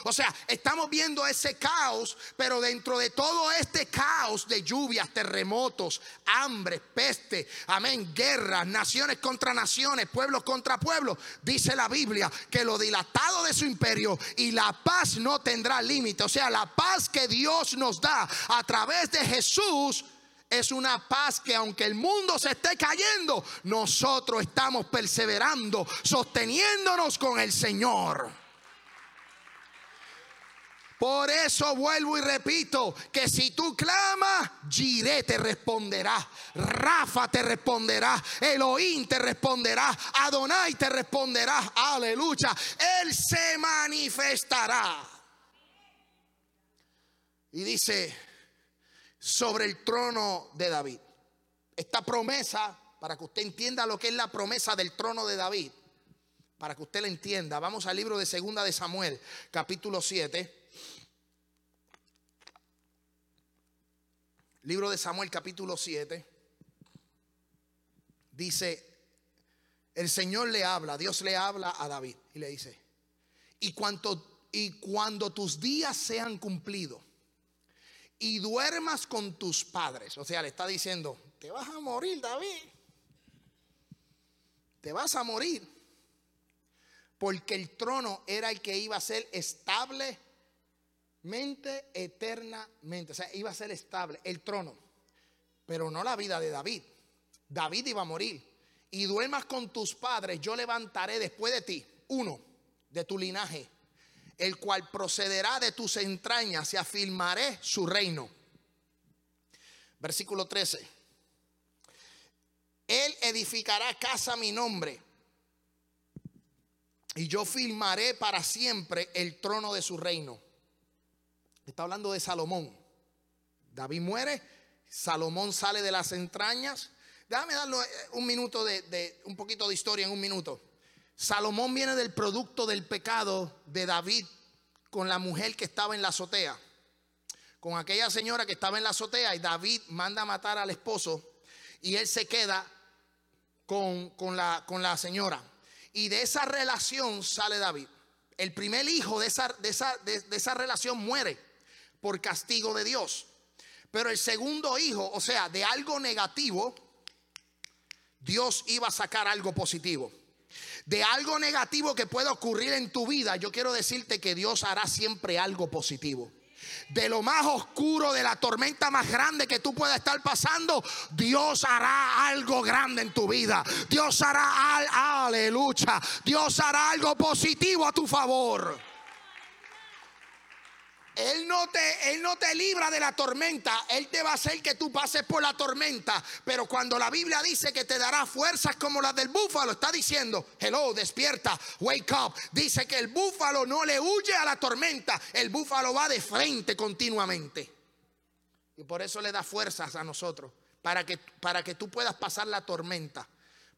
O sea, estamos viendo ese caos, pero dentro de todo este caos de lluvias, terremotos, hambre, peste, amén, guerras, naciones contra naciones, pueblos contra pueblos, dice la Biblia que lo dilatado de su imperio y la paz no tendrá límite. O sea, la paz que Dios nos da a través de Jesús es una paz que aunque el mundo se esté cayendo, nosotros estamos perseverando, sosteniéndonos con el Señor. Por eso vuelvo y repito que si tú clamas, Jiré te responderá, Rafa te responderá, Elohim te responderá, Adonai te responderá, aleluya. Él se manifestará. Y dice, sobre el trono de David. Esta promesa, para que usted entienda lo que es la promesa del trono de David, para que usted la entienda, vamos al libro de Segunda de Samuel, capítulo 7. Libro de Samuel capítulo 7. Dice, el Señor le habla, Dios le habla a David y le dice, y, cuanto, y cuando tus días sean cumplidos y duermas con tus padres, o sea, le está diciendo, te vas a morir, David, te vas a morir, porque el trono era el que iba a ser estable mente eternamente. O sea, iba a ser estable el trono, pero no la vida de David. David iba a morir. Y duermas con tus padres, yo levantaré después de ti uno de tu linaje, el cual procederá de tus entrañas y afirmaré su reino. Versículo 13. Él edificará casa a mi nombre. Y yo firmaré para siempre el trono de su reino. Está hablando de Salomón. David muere, Salomón sale de las entrañas. Déjame darle eh, un minuto de, un poquito de historia en un minuto. Salomón viene del producto del pecado de David con la mujer que estaba en la azotea. Con aquella señora que estaba en la azotea y David manda a matar al esposo y él se queda con, la, con la señora. Y de esa relación sale David. El primer hijo de esa, de esa relación muere por castigo de Dios. Pero el segundo hijo, o sea, de algo negativo, Dios iba a sacar algo positivo. De algo negativo que pueda ocurrir en tu vida, yo quiero decirte que Dios hará siempre algo positivo. De lo más oscuro, de la tormenta más grande que tú puedas estar pasando, Dios hará algo grande en tu vida. Dios hará, aleluya, Dios hará algo positivo a tu favor. Él no, te, él no te libra de la tormenta, Él te va a hacer que tú pases por la tormenta. Pero cuando la Biblia dice que te dará fuerzas como las del búfalo, está diciendo, hello, despierta, wake up. Dice que el búfalo no le huye a la tormenta, el búfalo va de frente continuamente. Y por eso le da fuerzas a nosotros, para que, para que tú puedas pasar la tormenta,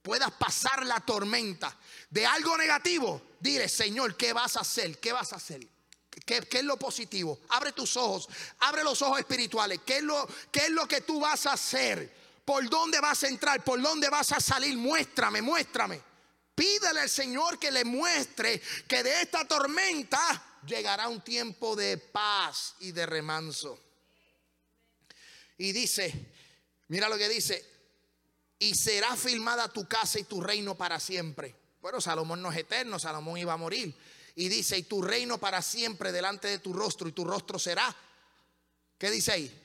puedas pasar la tormenta de algo negativo. Dile, Señor, ¿qué vas a hacer? ¿Qué vas a hacer? ¿Qué, es lo positivo? Abre tus ojos, abre los ojos espirituales. ¿Qué es, lo, ¿Qué es lo que tú vas a hacer? ¿Por dónde vas a entrar? ¿Por dónde vas a salir? Muéstrame, muéstrame. Pídele al Señor que le muestre que de esta tormenta llegará un tiempo de paz y de remanso. Y dice, mira lo que dice, y será filmada tu casa y tu reino para siempre. Bueno, Salomón no es eterno, Salomón iba a morir. Y dice, y tu reino para siempre delante de tu rostro, y tu rostro será, ¿qué dice ahí?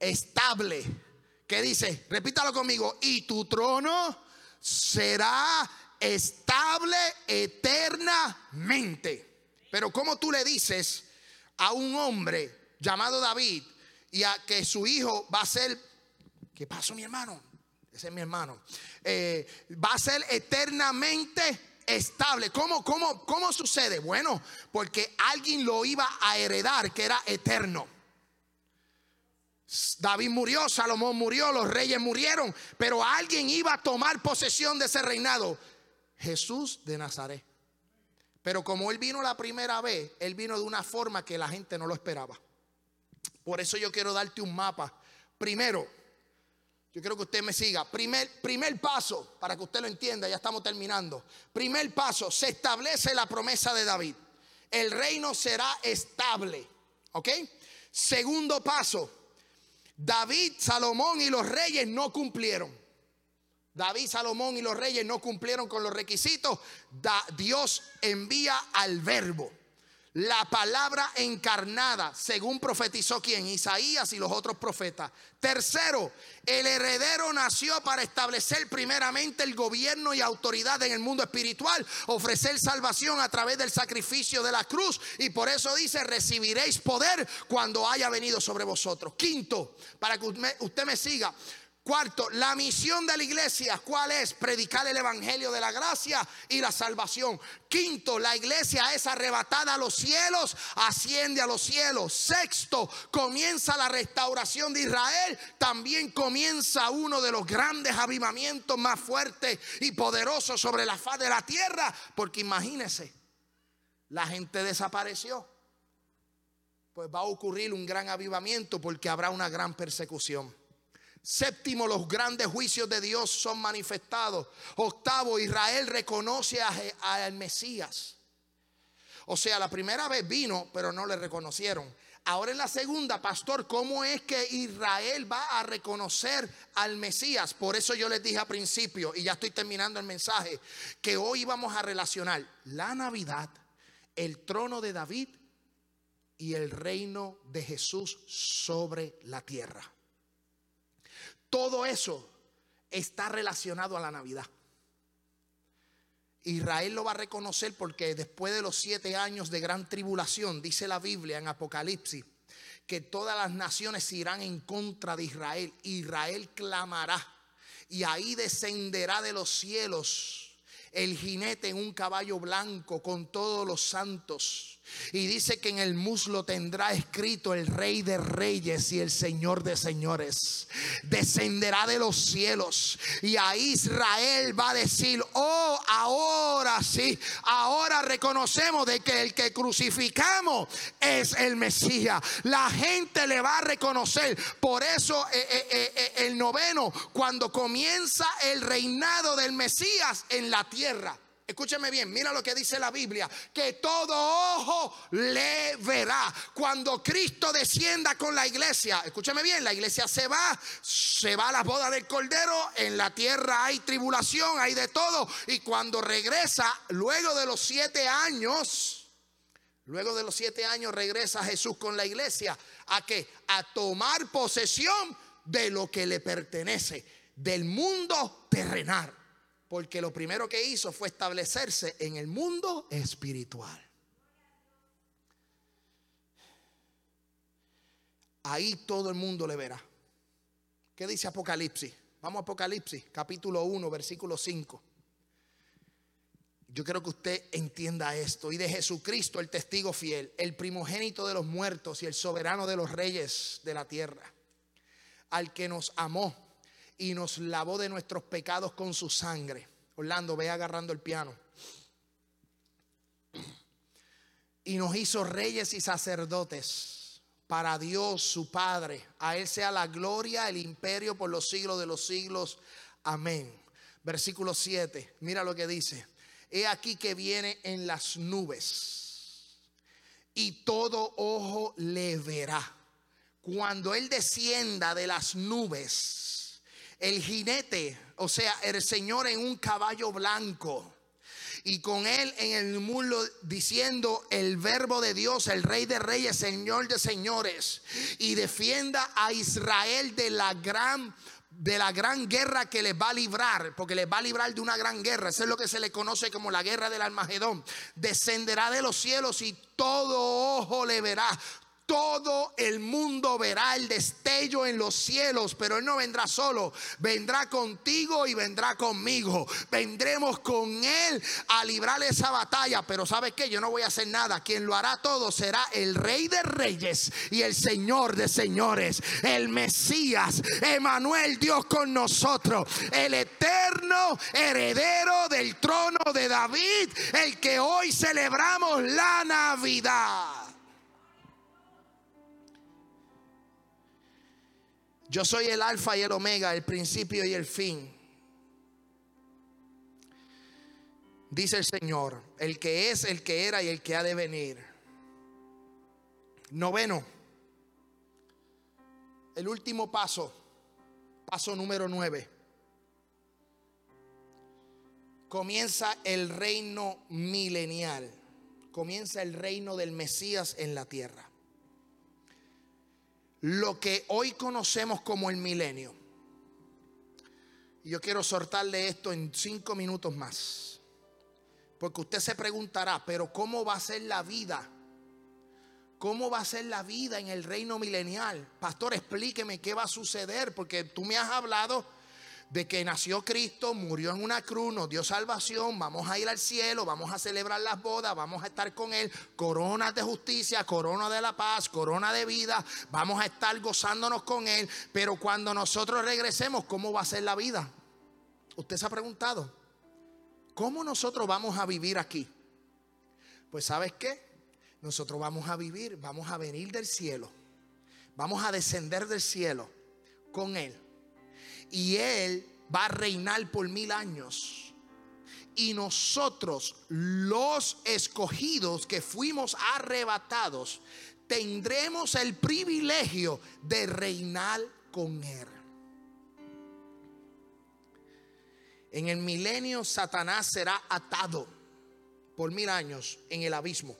Estable. ¿Qué dice? Repítalo conmigo, y tu trono será estable eternamente. Pero cómo tú le dices a un hombre llamado David y a que su hijo va a ser, ¿qué pasó mi hermano? Ese es mi hermano. Eh, va a ser eternamente estable. ¿Cómo, cómo, ¿Cómo sucede? Bueno, porque alguien lo iba a heredar que era eterno. David murió, Salomón murió, los reyes murieron, pero alguien iba a tomar posesión de ese reinado. Jesús de Nazaret. Pero como él vino la primera vez, él vino de una forma que la gente no lo esperaba. Por eso yo quiero darte un mapa. Primero, yo quiero que usted me siga. Primer, primer paso, para que usted lo entienda, ya estamos terminando. Primer paso, se establece la promesa de David. El reino será estable. ¿Ok? Segundo paso, David, Salomón y los reyes no cumplieron. David, Salomón y los reyes no cumplieron con los requisitos. Da, Dios envía al verbo la palabra encarnada, según profetizó quien, Isaías y los otros profetas. Tercero, el heredero nació para establecer primeramente el gobierno y autoridad en el mundo espiritual, ofrecer salvación a través del sacrificio de la cruz. Y por eso dice, recibiréis poder cuando haya venido sobre vosotros. Quinto, para que usted me siga, Cuarto, la misión de la iglesia, ¿cuál es? Predicar el Evangelio de la gracia y la salvación. Quinto, la iglesia es arrebatada a los cielos, asciende a los cielos. Sexto, comienza la restauración de Israel, también comienza uno de los grandes avivamientos más fuertes y poderosos sobre la faz de la tierra, porque imagínense, la gente desapareció. Pues va a ocurrir un gran avivamiento porque habrá una gran persecución. Séptimo, los grandes juicios de Dios son manifestados. Octavo, Israel reconoce al Mesías. O sea, la primera vez vino, pero no le reconocieron. Ahora en la segunda, pastor, ¿cómo es que Israel va a reconocer al Mesías? Por eso yo les dije al principio, y ya estoy terminando el mensaje, que hoy vamos a relacionar la Navidad, el trono de David y el reino de Jesús sobre la tierra. Todo eso está relacionado a la Navidad. Israel lo va a reconocer porque después de los siete años de gran tribulación, dice la Biblia en Apocalipsis, que todas las naciones irán en contra de Israel. Israel clamará y ahí descenderá de los cielos el jinete en un caballo blanco con todos los santos y dice que en el muslo tendrá escrito el rey de reyes y el señor de señores. Descenderá de los cielos y a Israel va a decir, oh, ahora sí, ahora reconocemos de que el que crucificamos es el Mesías. La gente le va a reconocer. Por eso eh, eh, eh, el noveno, cuando comienza el reinado del Mesías en la tierra Escúcheme bien, mira lo que dice la Biblia, que todo ojo le verá. Cuando Cristo descienda con la iglesia, escúcheme bien, la iglesia se va, se va a la boda del Cordero, en la tierra hay tribulación, hay de todo, y cuando regresa, luego de los siete años, luego de los siete años regresa Jesús con la iglesia, ¿a que A tomar posesión de lo que le pertenece, del mundo terrenal. Porque lo primero que hizo fue establecerse en el mundo espiritual. Ahí todo el mundo le verá. ¿Qué dice Apocalipsis? Vamos a Apocalipsis, capítulo 1, versículo 5. Yo quiero que usted entienda esto. Y de Jesucristo, el testigo fiel, el primogénito de los muertos y el soberano de los reyes de la tierra, al que nos amó y nos lavó de nuestros pecados con su sangre. Orlando, ve agarrando el piano. Y nos hizo reyes y sacerdotes para Dios su Padre. A Él sea la gloria, el imperio por los siglos de los siglos. Amén. Versículo 7. Mira lo que dice. He aquí que viene en las nubes. Y todo ojo le verá. Cuando Él descienda de las nubes el jinete, o sea, el Señor en un caballo blanco. Y con él en el mulo diciendo el verbo de Dios, el rey de reyes, señor de señores. Y defienda a Israel de la gran de la gran guerra que les va a librar, porque les va a librar de una gran guerra, eso es lo que se le conoce como la guerra del Almagedón, descenderá de los cielos y todo ojo le verá, todo el mundo verá el destello en los cielos, pero Él no vendrá solo, vendrá contigo y vendrá conmigo. Vendremos con Él a librar esa batalla, pero ¿sabes qué? Yo no voy a hacer nada. Quien lo hará todo será el Rey de Reyes y el Señor de Señores, el Mesías, Emanuel, Dios con nosotros, el eterno heredero del trono de David, el que hoy celebramos la Navidad. Yo soy el alfa y el omega, el principio y el fin. Dice el Señor, el que es, el que era y el que ha de venir. Noveno, el último paso, paso número nueve. Comienza el reino milenial, comienza el reino del Mesías en la tierra lo que hoy conocemos como el milenio. yo quiero soltarle esto en cinco minutos más. Porque usted se preguntará, pero ¿cómo va a ser la vida? ¿Cómo va a ser la vida en el reino milenial? Pastor, explíqueme qué va a suceder, porque tú me has hablado de que nació Cristo, murió en una cruz, nos dio salvación, vamos a ir al cielo, vamos a celebrar las bodas, vamos a estar con Él, coronas de justicia, corona de la paz, corona de vida, vamos a estar gozándonos con Él, pero cuando nosotros regresemos, ¿cómo va a ser la vida? Usted se ha preguntado, ¿cómo nosotros vamos a vivir aquí? Pues sabes qué, nosotros vamos a vivir, vamos a venir del cielo, vamos a descender del cielo con Él y Él va a reinar por mil años. Y nosotros, los escogidos que fuimos arrebatados, tendremos el privilegio de reinar con Él. En el milenio Satanás será atado por mil años en el abismo.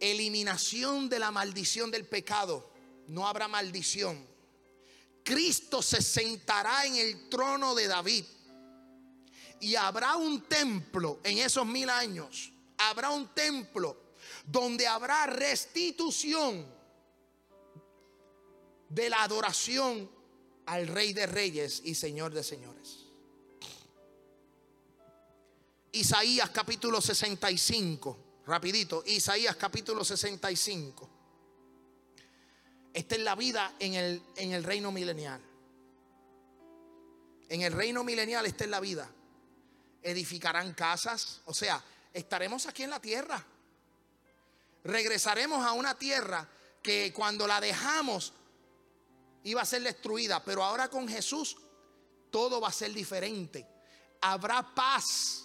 Eliminación de la maldición del pecado. No habrá maldición. Cristo se sentará en el trono de David. Y habrá un templo en esos mil años. Habrá un templo donde habrá restitución de la adoración al Rey de Reyes y Señor de Señores. Isaías capítulo 65, rapidito, Isaías capítulo 65. Esta es la vida en el, reino milenial. En el reino milenial esta es la vida. Edificarán casas, o sea, estaremos aquí en la tierra. Regresaremos a una tierra que cuando la dejamos iba a ser destruida, pero ahora con Jesús todo va a ser diferente. Habrá paz,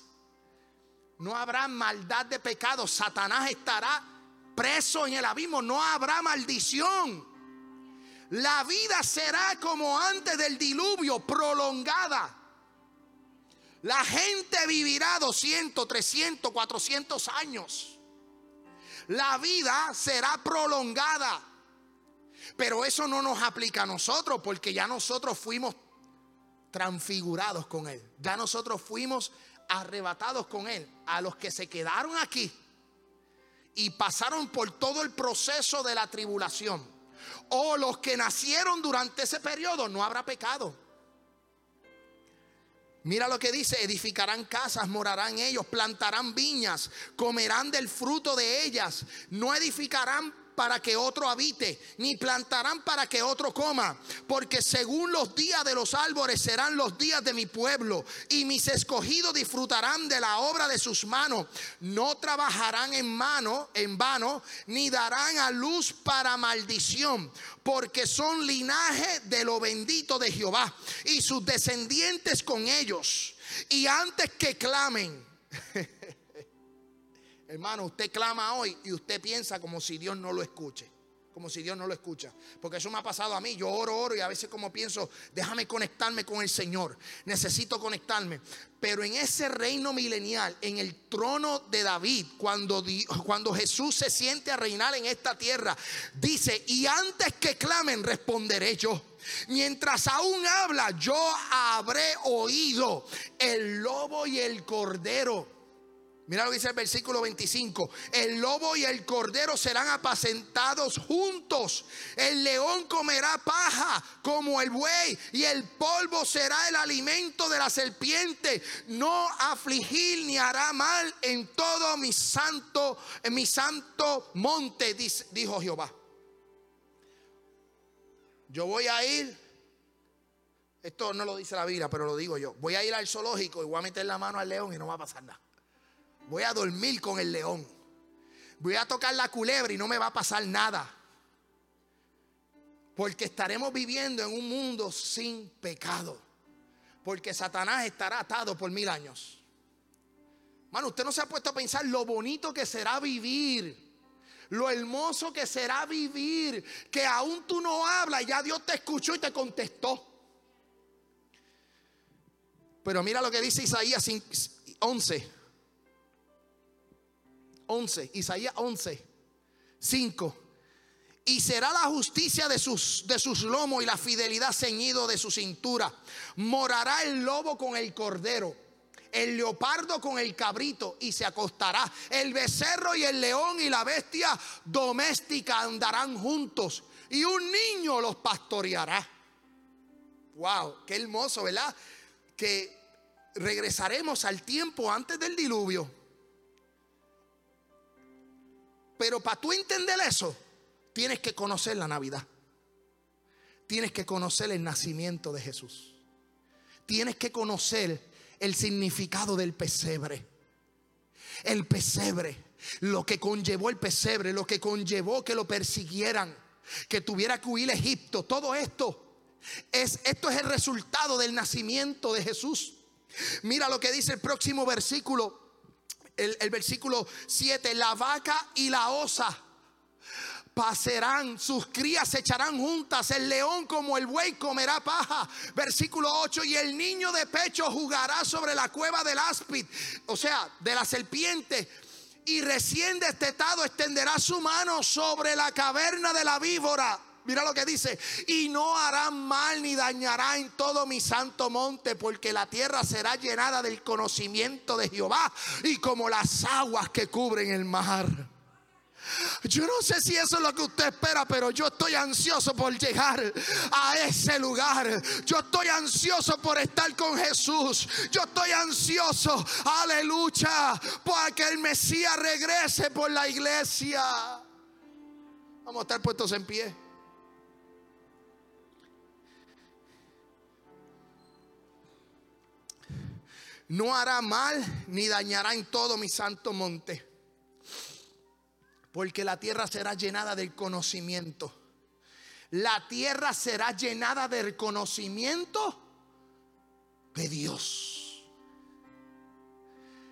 no habrá maldad de pecado, Satanás estará preso en el abismo, no habrá maldición. La vida será como antes del diluvio, prolongada. La gente vivirá 200, 300, 400 años. La vida será prolongada. Pero eso no nos aplica a nosotros porque ya nosotros fuimos transfigurados con Él. Ya nosotros fuimos arrebatados con Él. A los que se quedaron aquí y pasaron por todo el proceso de la tribulación o los que nacieron durante ese periodo, no habrá pecado. Mira lo que dice, edificarán casas, morarán ellos, plantarán viñas, comerán del fruto de ellas, no edificarán para que otro habite, ni plantarán para que otro coma, porque según los días de los árboles serán los días de mi pueblo, y mis escogidos disfrutarán de la obra de sus manos. No trabajarán en mano, en vano, ni darán a luz para maldición, porque son linaje de lo bendito de Jehová, y sus descendientes con ellos. Y antes que clamen, Hermano, usted clama hoy y usted piensa como si Dios no lo escuche. Como si Dios no lo escucha. Porque eso me ha pasado a mí. Yo oro, oro y a veces como pienso, déjame conectarme con el Señor. Necesito conectarme. Pero en ese reino milenial, en el trono de David, cuando, cuando Jesús se siente a reinar en esta tierra, dice, y antes que clamen, responderé yo. Mientras aún habla, yo habré oído el lobo y el cordero Mira lo que dice el versículo 25. El lobo y el cordero serán apacentados juntos. El león comerá paja como el buey y el polvo será el alimento de la serpiente. No afligir ni hará mal en todo mi santo, mi santo monte, dijo Jehová. Yo voy a ir, esto no lo dice la Biblia, pero lo digo yo. Voy a ir al zoológico y voy a meter la mano al león y no va a pasar nada. Voy a dormir con el león. Voy a tocar la culebra y no me va a pasar nada. Porque estaremos viviendo en un mundo sin pecado. Porque Satanás estará atado por mil años. Mano, usted no se ha puesto a pensar lo bonito que será vivir lo hermoso que será vivir, que aún tú no hablas, ya Dios te escuchó y te contestó. Pero mira lo que dice Isaías 11. 11, Isaías 11, 5. Y será la justicia de sus, de sus lomos y la fidelidad ceñido de su cintura. Morará el lobo con el cordero, el leopardo con el cabrito y se acostará. El becerro y el león y la bestia doméstica andarán juntos y un niño los pastoreará. Wow, qué hermoso, ¿verdad? Que regresaremos al tiempo antes del diluvio pero para tú entender eso, tienes que conocer la Navidad. Tienes que conocer el nacimiento de Jesús. Tienes que conocer el significado del pesebre. El pesebre, lo que conllevó el pesebre, lo que conllevó que lo persiguieran, que tuviera que huir a Egipto, todo esto. Es, esto es el resultado del nacimiento de Jesús. Mira lo que dice el próximo versículo el, versículo 7, la vaca y la osa pasarán sus crías se echarán juntas, el león como el buey comerá paja. Versículo 8, y el niño de pecho jugará sobre la cueva del áspid, o sea, de la serpiente, y recién destetado extenderá su mano sobre la caverna de la víbora. Mira lo que dice. Y no hará mal ni dañará en todo mi santo monte, porque la tierra será llenada del conocimiento de Jehová y como las aguas que cubren el mar. Yo no sé si eso es lo que usted espera, pero yo estoy ansioso por llegar a ese lugar. Yo estoy ansioso por estar con Jesús. Yo estoy ansioso, aleluya, para que el Mesías regrese por la iglesia. Vamos a estar puestos en pie. no hará mal ni dañará en todo mi santo monte. Porque la tierra será llenada del conocimiento. La tierra será llenada del conocimiento de Dios.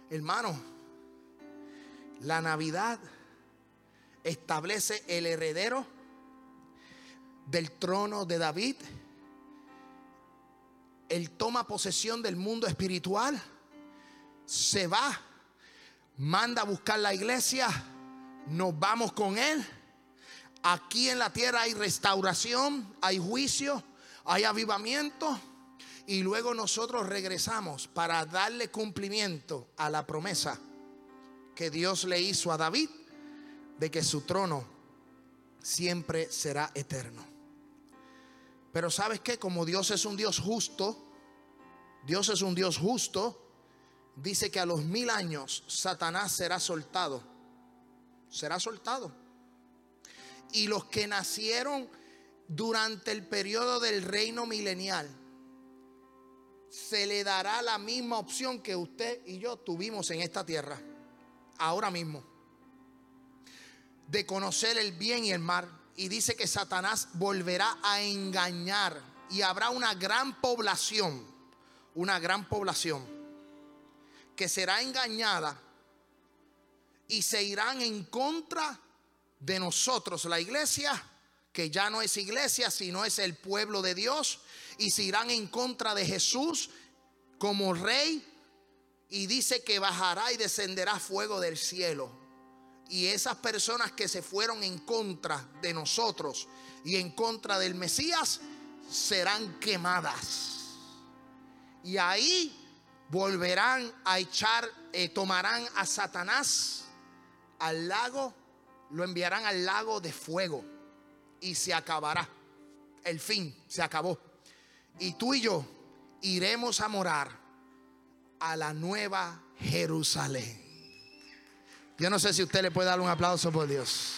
Hermano, la Navidad establece el heredero del trono de David él toma posesión del mundo espiritual, se va, manda a buscar la iglesia, nos vamos con Él. Aquí en la tierra hay restauración, hay juicio, hay avivamiento. Y luego nosotros regresamos para darle cumplimiento a la promesa que Dios le hizo a David de que su trono siempre será eterno. Pero sabes que como Dios es un Dios justo, Dios es un Dios justo, dice que a los mil años Satanás será soltado. Será soltado. Y los que nacieron durante el periodo del reino milenial, se le dará la misma opción que usted y yo tuvimos en esta tierra, ahora mismo, de conocer el bien y el mal y dice que Satanás volverá a engañar y habrá una gran población, una gran población que será engañada y se irán en contra de nosotros, la iglesia, que ya no es iglesia, sino es el pueblo de Dios, y se irán en contra de Jesús como rey, y dice que bajará y descenderá fuego del cielo y esas personas que se fueron en contra de nosotros y en contra del Mesías serán quemadas. Y ahí volverán a echar, eh, tomarán a Satanás al lago, lo enviarán al lago de fuego y se acabará. El fin, se acabó. Y tú y yo iremos a morar a la nueva Jerusalén. Yo no sé si usted le puede dar un aplauso por Dios.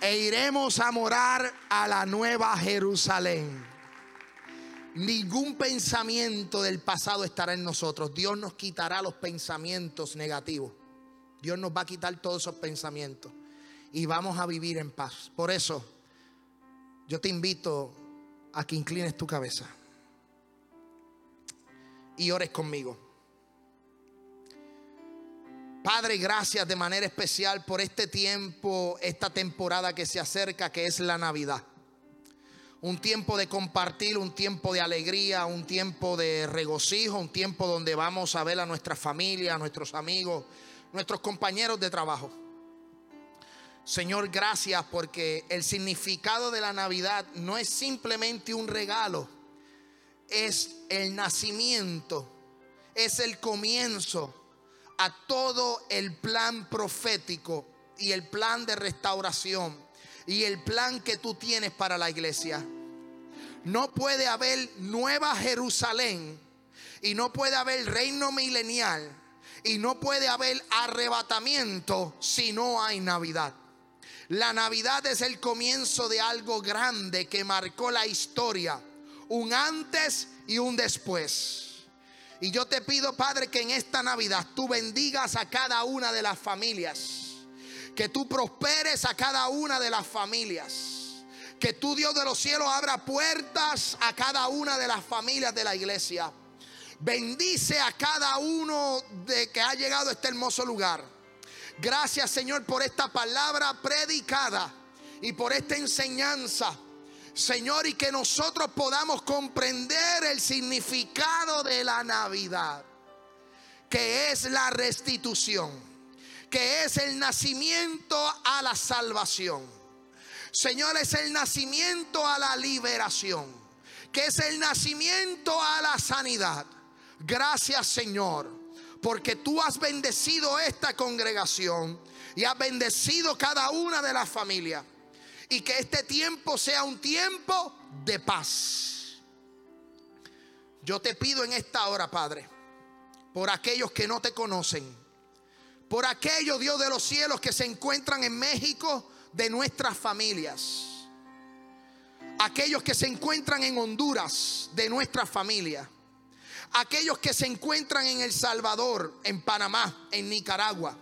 E iremos a morar a la nueva Jerusalén. Ningún pensamiento del pasado estará en nosotros. Dios nos quitará los pensamientos negativos. Dios nos va a quitar todos esos pensamientos. Y vamos a vivir en paz. Por eso, yo te invito a que inclines tu cabeza. Y ores conmigo. Padre, gracias de manera especial por este tiempo, esta temporada que se acerca, que es la Navidad. Un tiempo de compartir, un tiempo de alegría, un tiempo de regocijo, un tiempo donde vamos a ver a nuestra familia, a nuestros amigos, nuestros compañeros de trabajo. Señor, gracias porque el significado de la Navidad no es simplemente un regalo, es el nacimiento, es el comienzo a todo el plan profético y el plan de restauración y el plan que tú tienes para la iglesia. No puede haber nueva Jerusalén y no puede haber reino milenial y no puede haber arrebatamiento si no hay Navidad. La Navidad es el comienzo de algo grande que marcó la historia, un antes y un después. Y yo te pido, Padre, que en esta Navidad tú bendigas a cada una de las familias. Que tú prosperes a cada una de las familias. Que tú, Dios de los cielos, abra puertas a cada una de las familias de la iglesia. Bendice a cada uno de que ha llegado a este hermoso lugar. Gracias, Señor, por esta palabra predicada y por esta enseñanza. Señor, y que nosotros podamos comprender el significado de la Navidad, que es la restitución, que es el nacimiento a la salvación. Señor, es el nacimiento a la liberación, que es el nacimiento a la sanidad. Gracias, Señor, porque tú has bendecido esta congregación y has bendecido cada una de las familias y que este tiempo sea un tiempo de paz. Yo te pido en esta hora, Padre, por aquellos que no te conocen, por aquellos, Dios de los cielos, que se encuentran en México, de nuestras familias, aquellos que se encuentran en Honduras, de nuestra familia aquellos que se encuentran en El Salvador, en Panamá, en Nicaragua,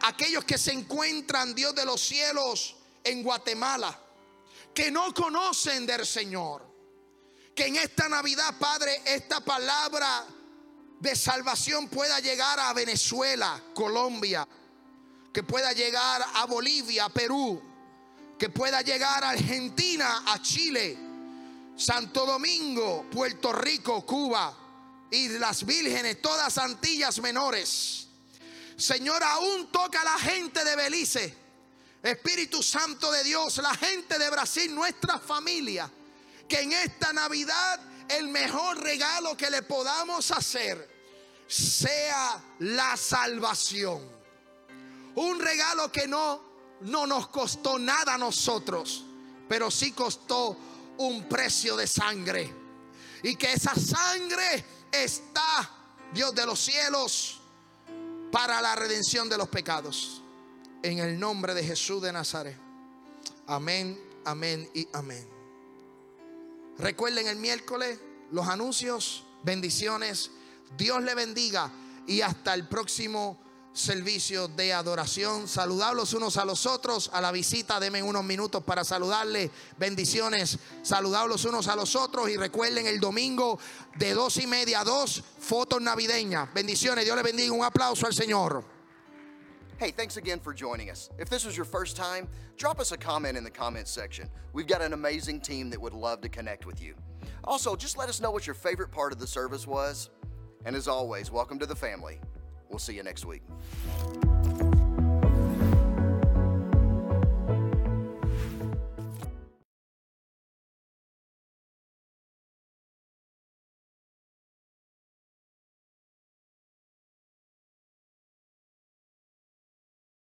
aquellos que se encuentran, Dios de los cielos, en Guatemala que no conocen del Señor. Que en esta Navidad, Padre, esta palabra de salvación pueda llegar a Venezuela, Colombia, que pueda llegar a Bolivia, Perú, que pueda llegar a Argentina, a Chile, Santo Domingo, Puerto Rico, Cuba, Islas Vírgenes, todas Antillas Menores. Señor, aún toca a la gente de Belice Espíritu Santo de Dios, la gente de Brasil, nuestra familia, que en esta Navidad el mejor regalo que le podamos hacer sea la salvación. Un regalo que no, no nos costó nada a nosotros, pero sí costó un precio de sangre. Y que esa sangre está, Dios de los cielos, para la redención de los pecados en el nombre de Jesús de Nazaret. Amén, amén y amén. Recuerden el miércoles los anuncios, bendiciones. Dios le bendiga y hasta el próximo servicio de adoración. Saludarlos unos a los otros. A la visita, Deme unos minutos para saludarles. Bendiciones. Saludarlos unos a los otros. Y recuerden el domingo de dos y media a dos, fotos navideñas. Bendiciones. Dios le bendiga. Un aplauso al Señor. Hey, thanks again for joining us. If this was your first time, drop us a comment in the comments section. We've got an amazing team that would love to connect with you. Also, just let us know what your favorite part of the service was. And as always, welcome to the family. We'll see you next week.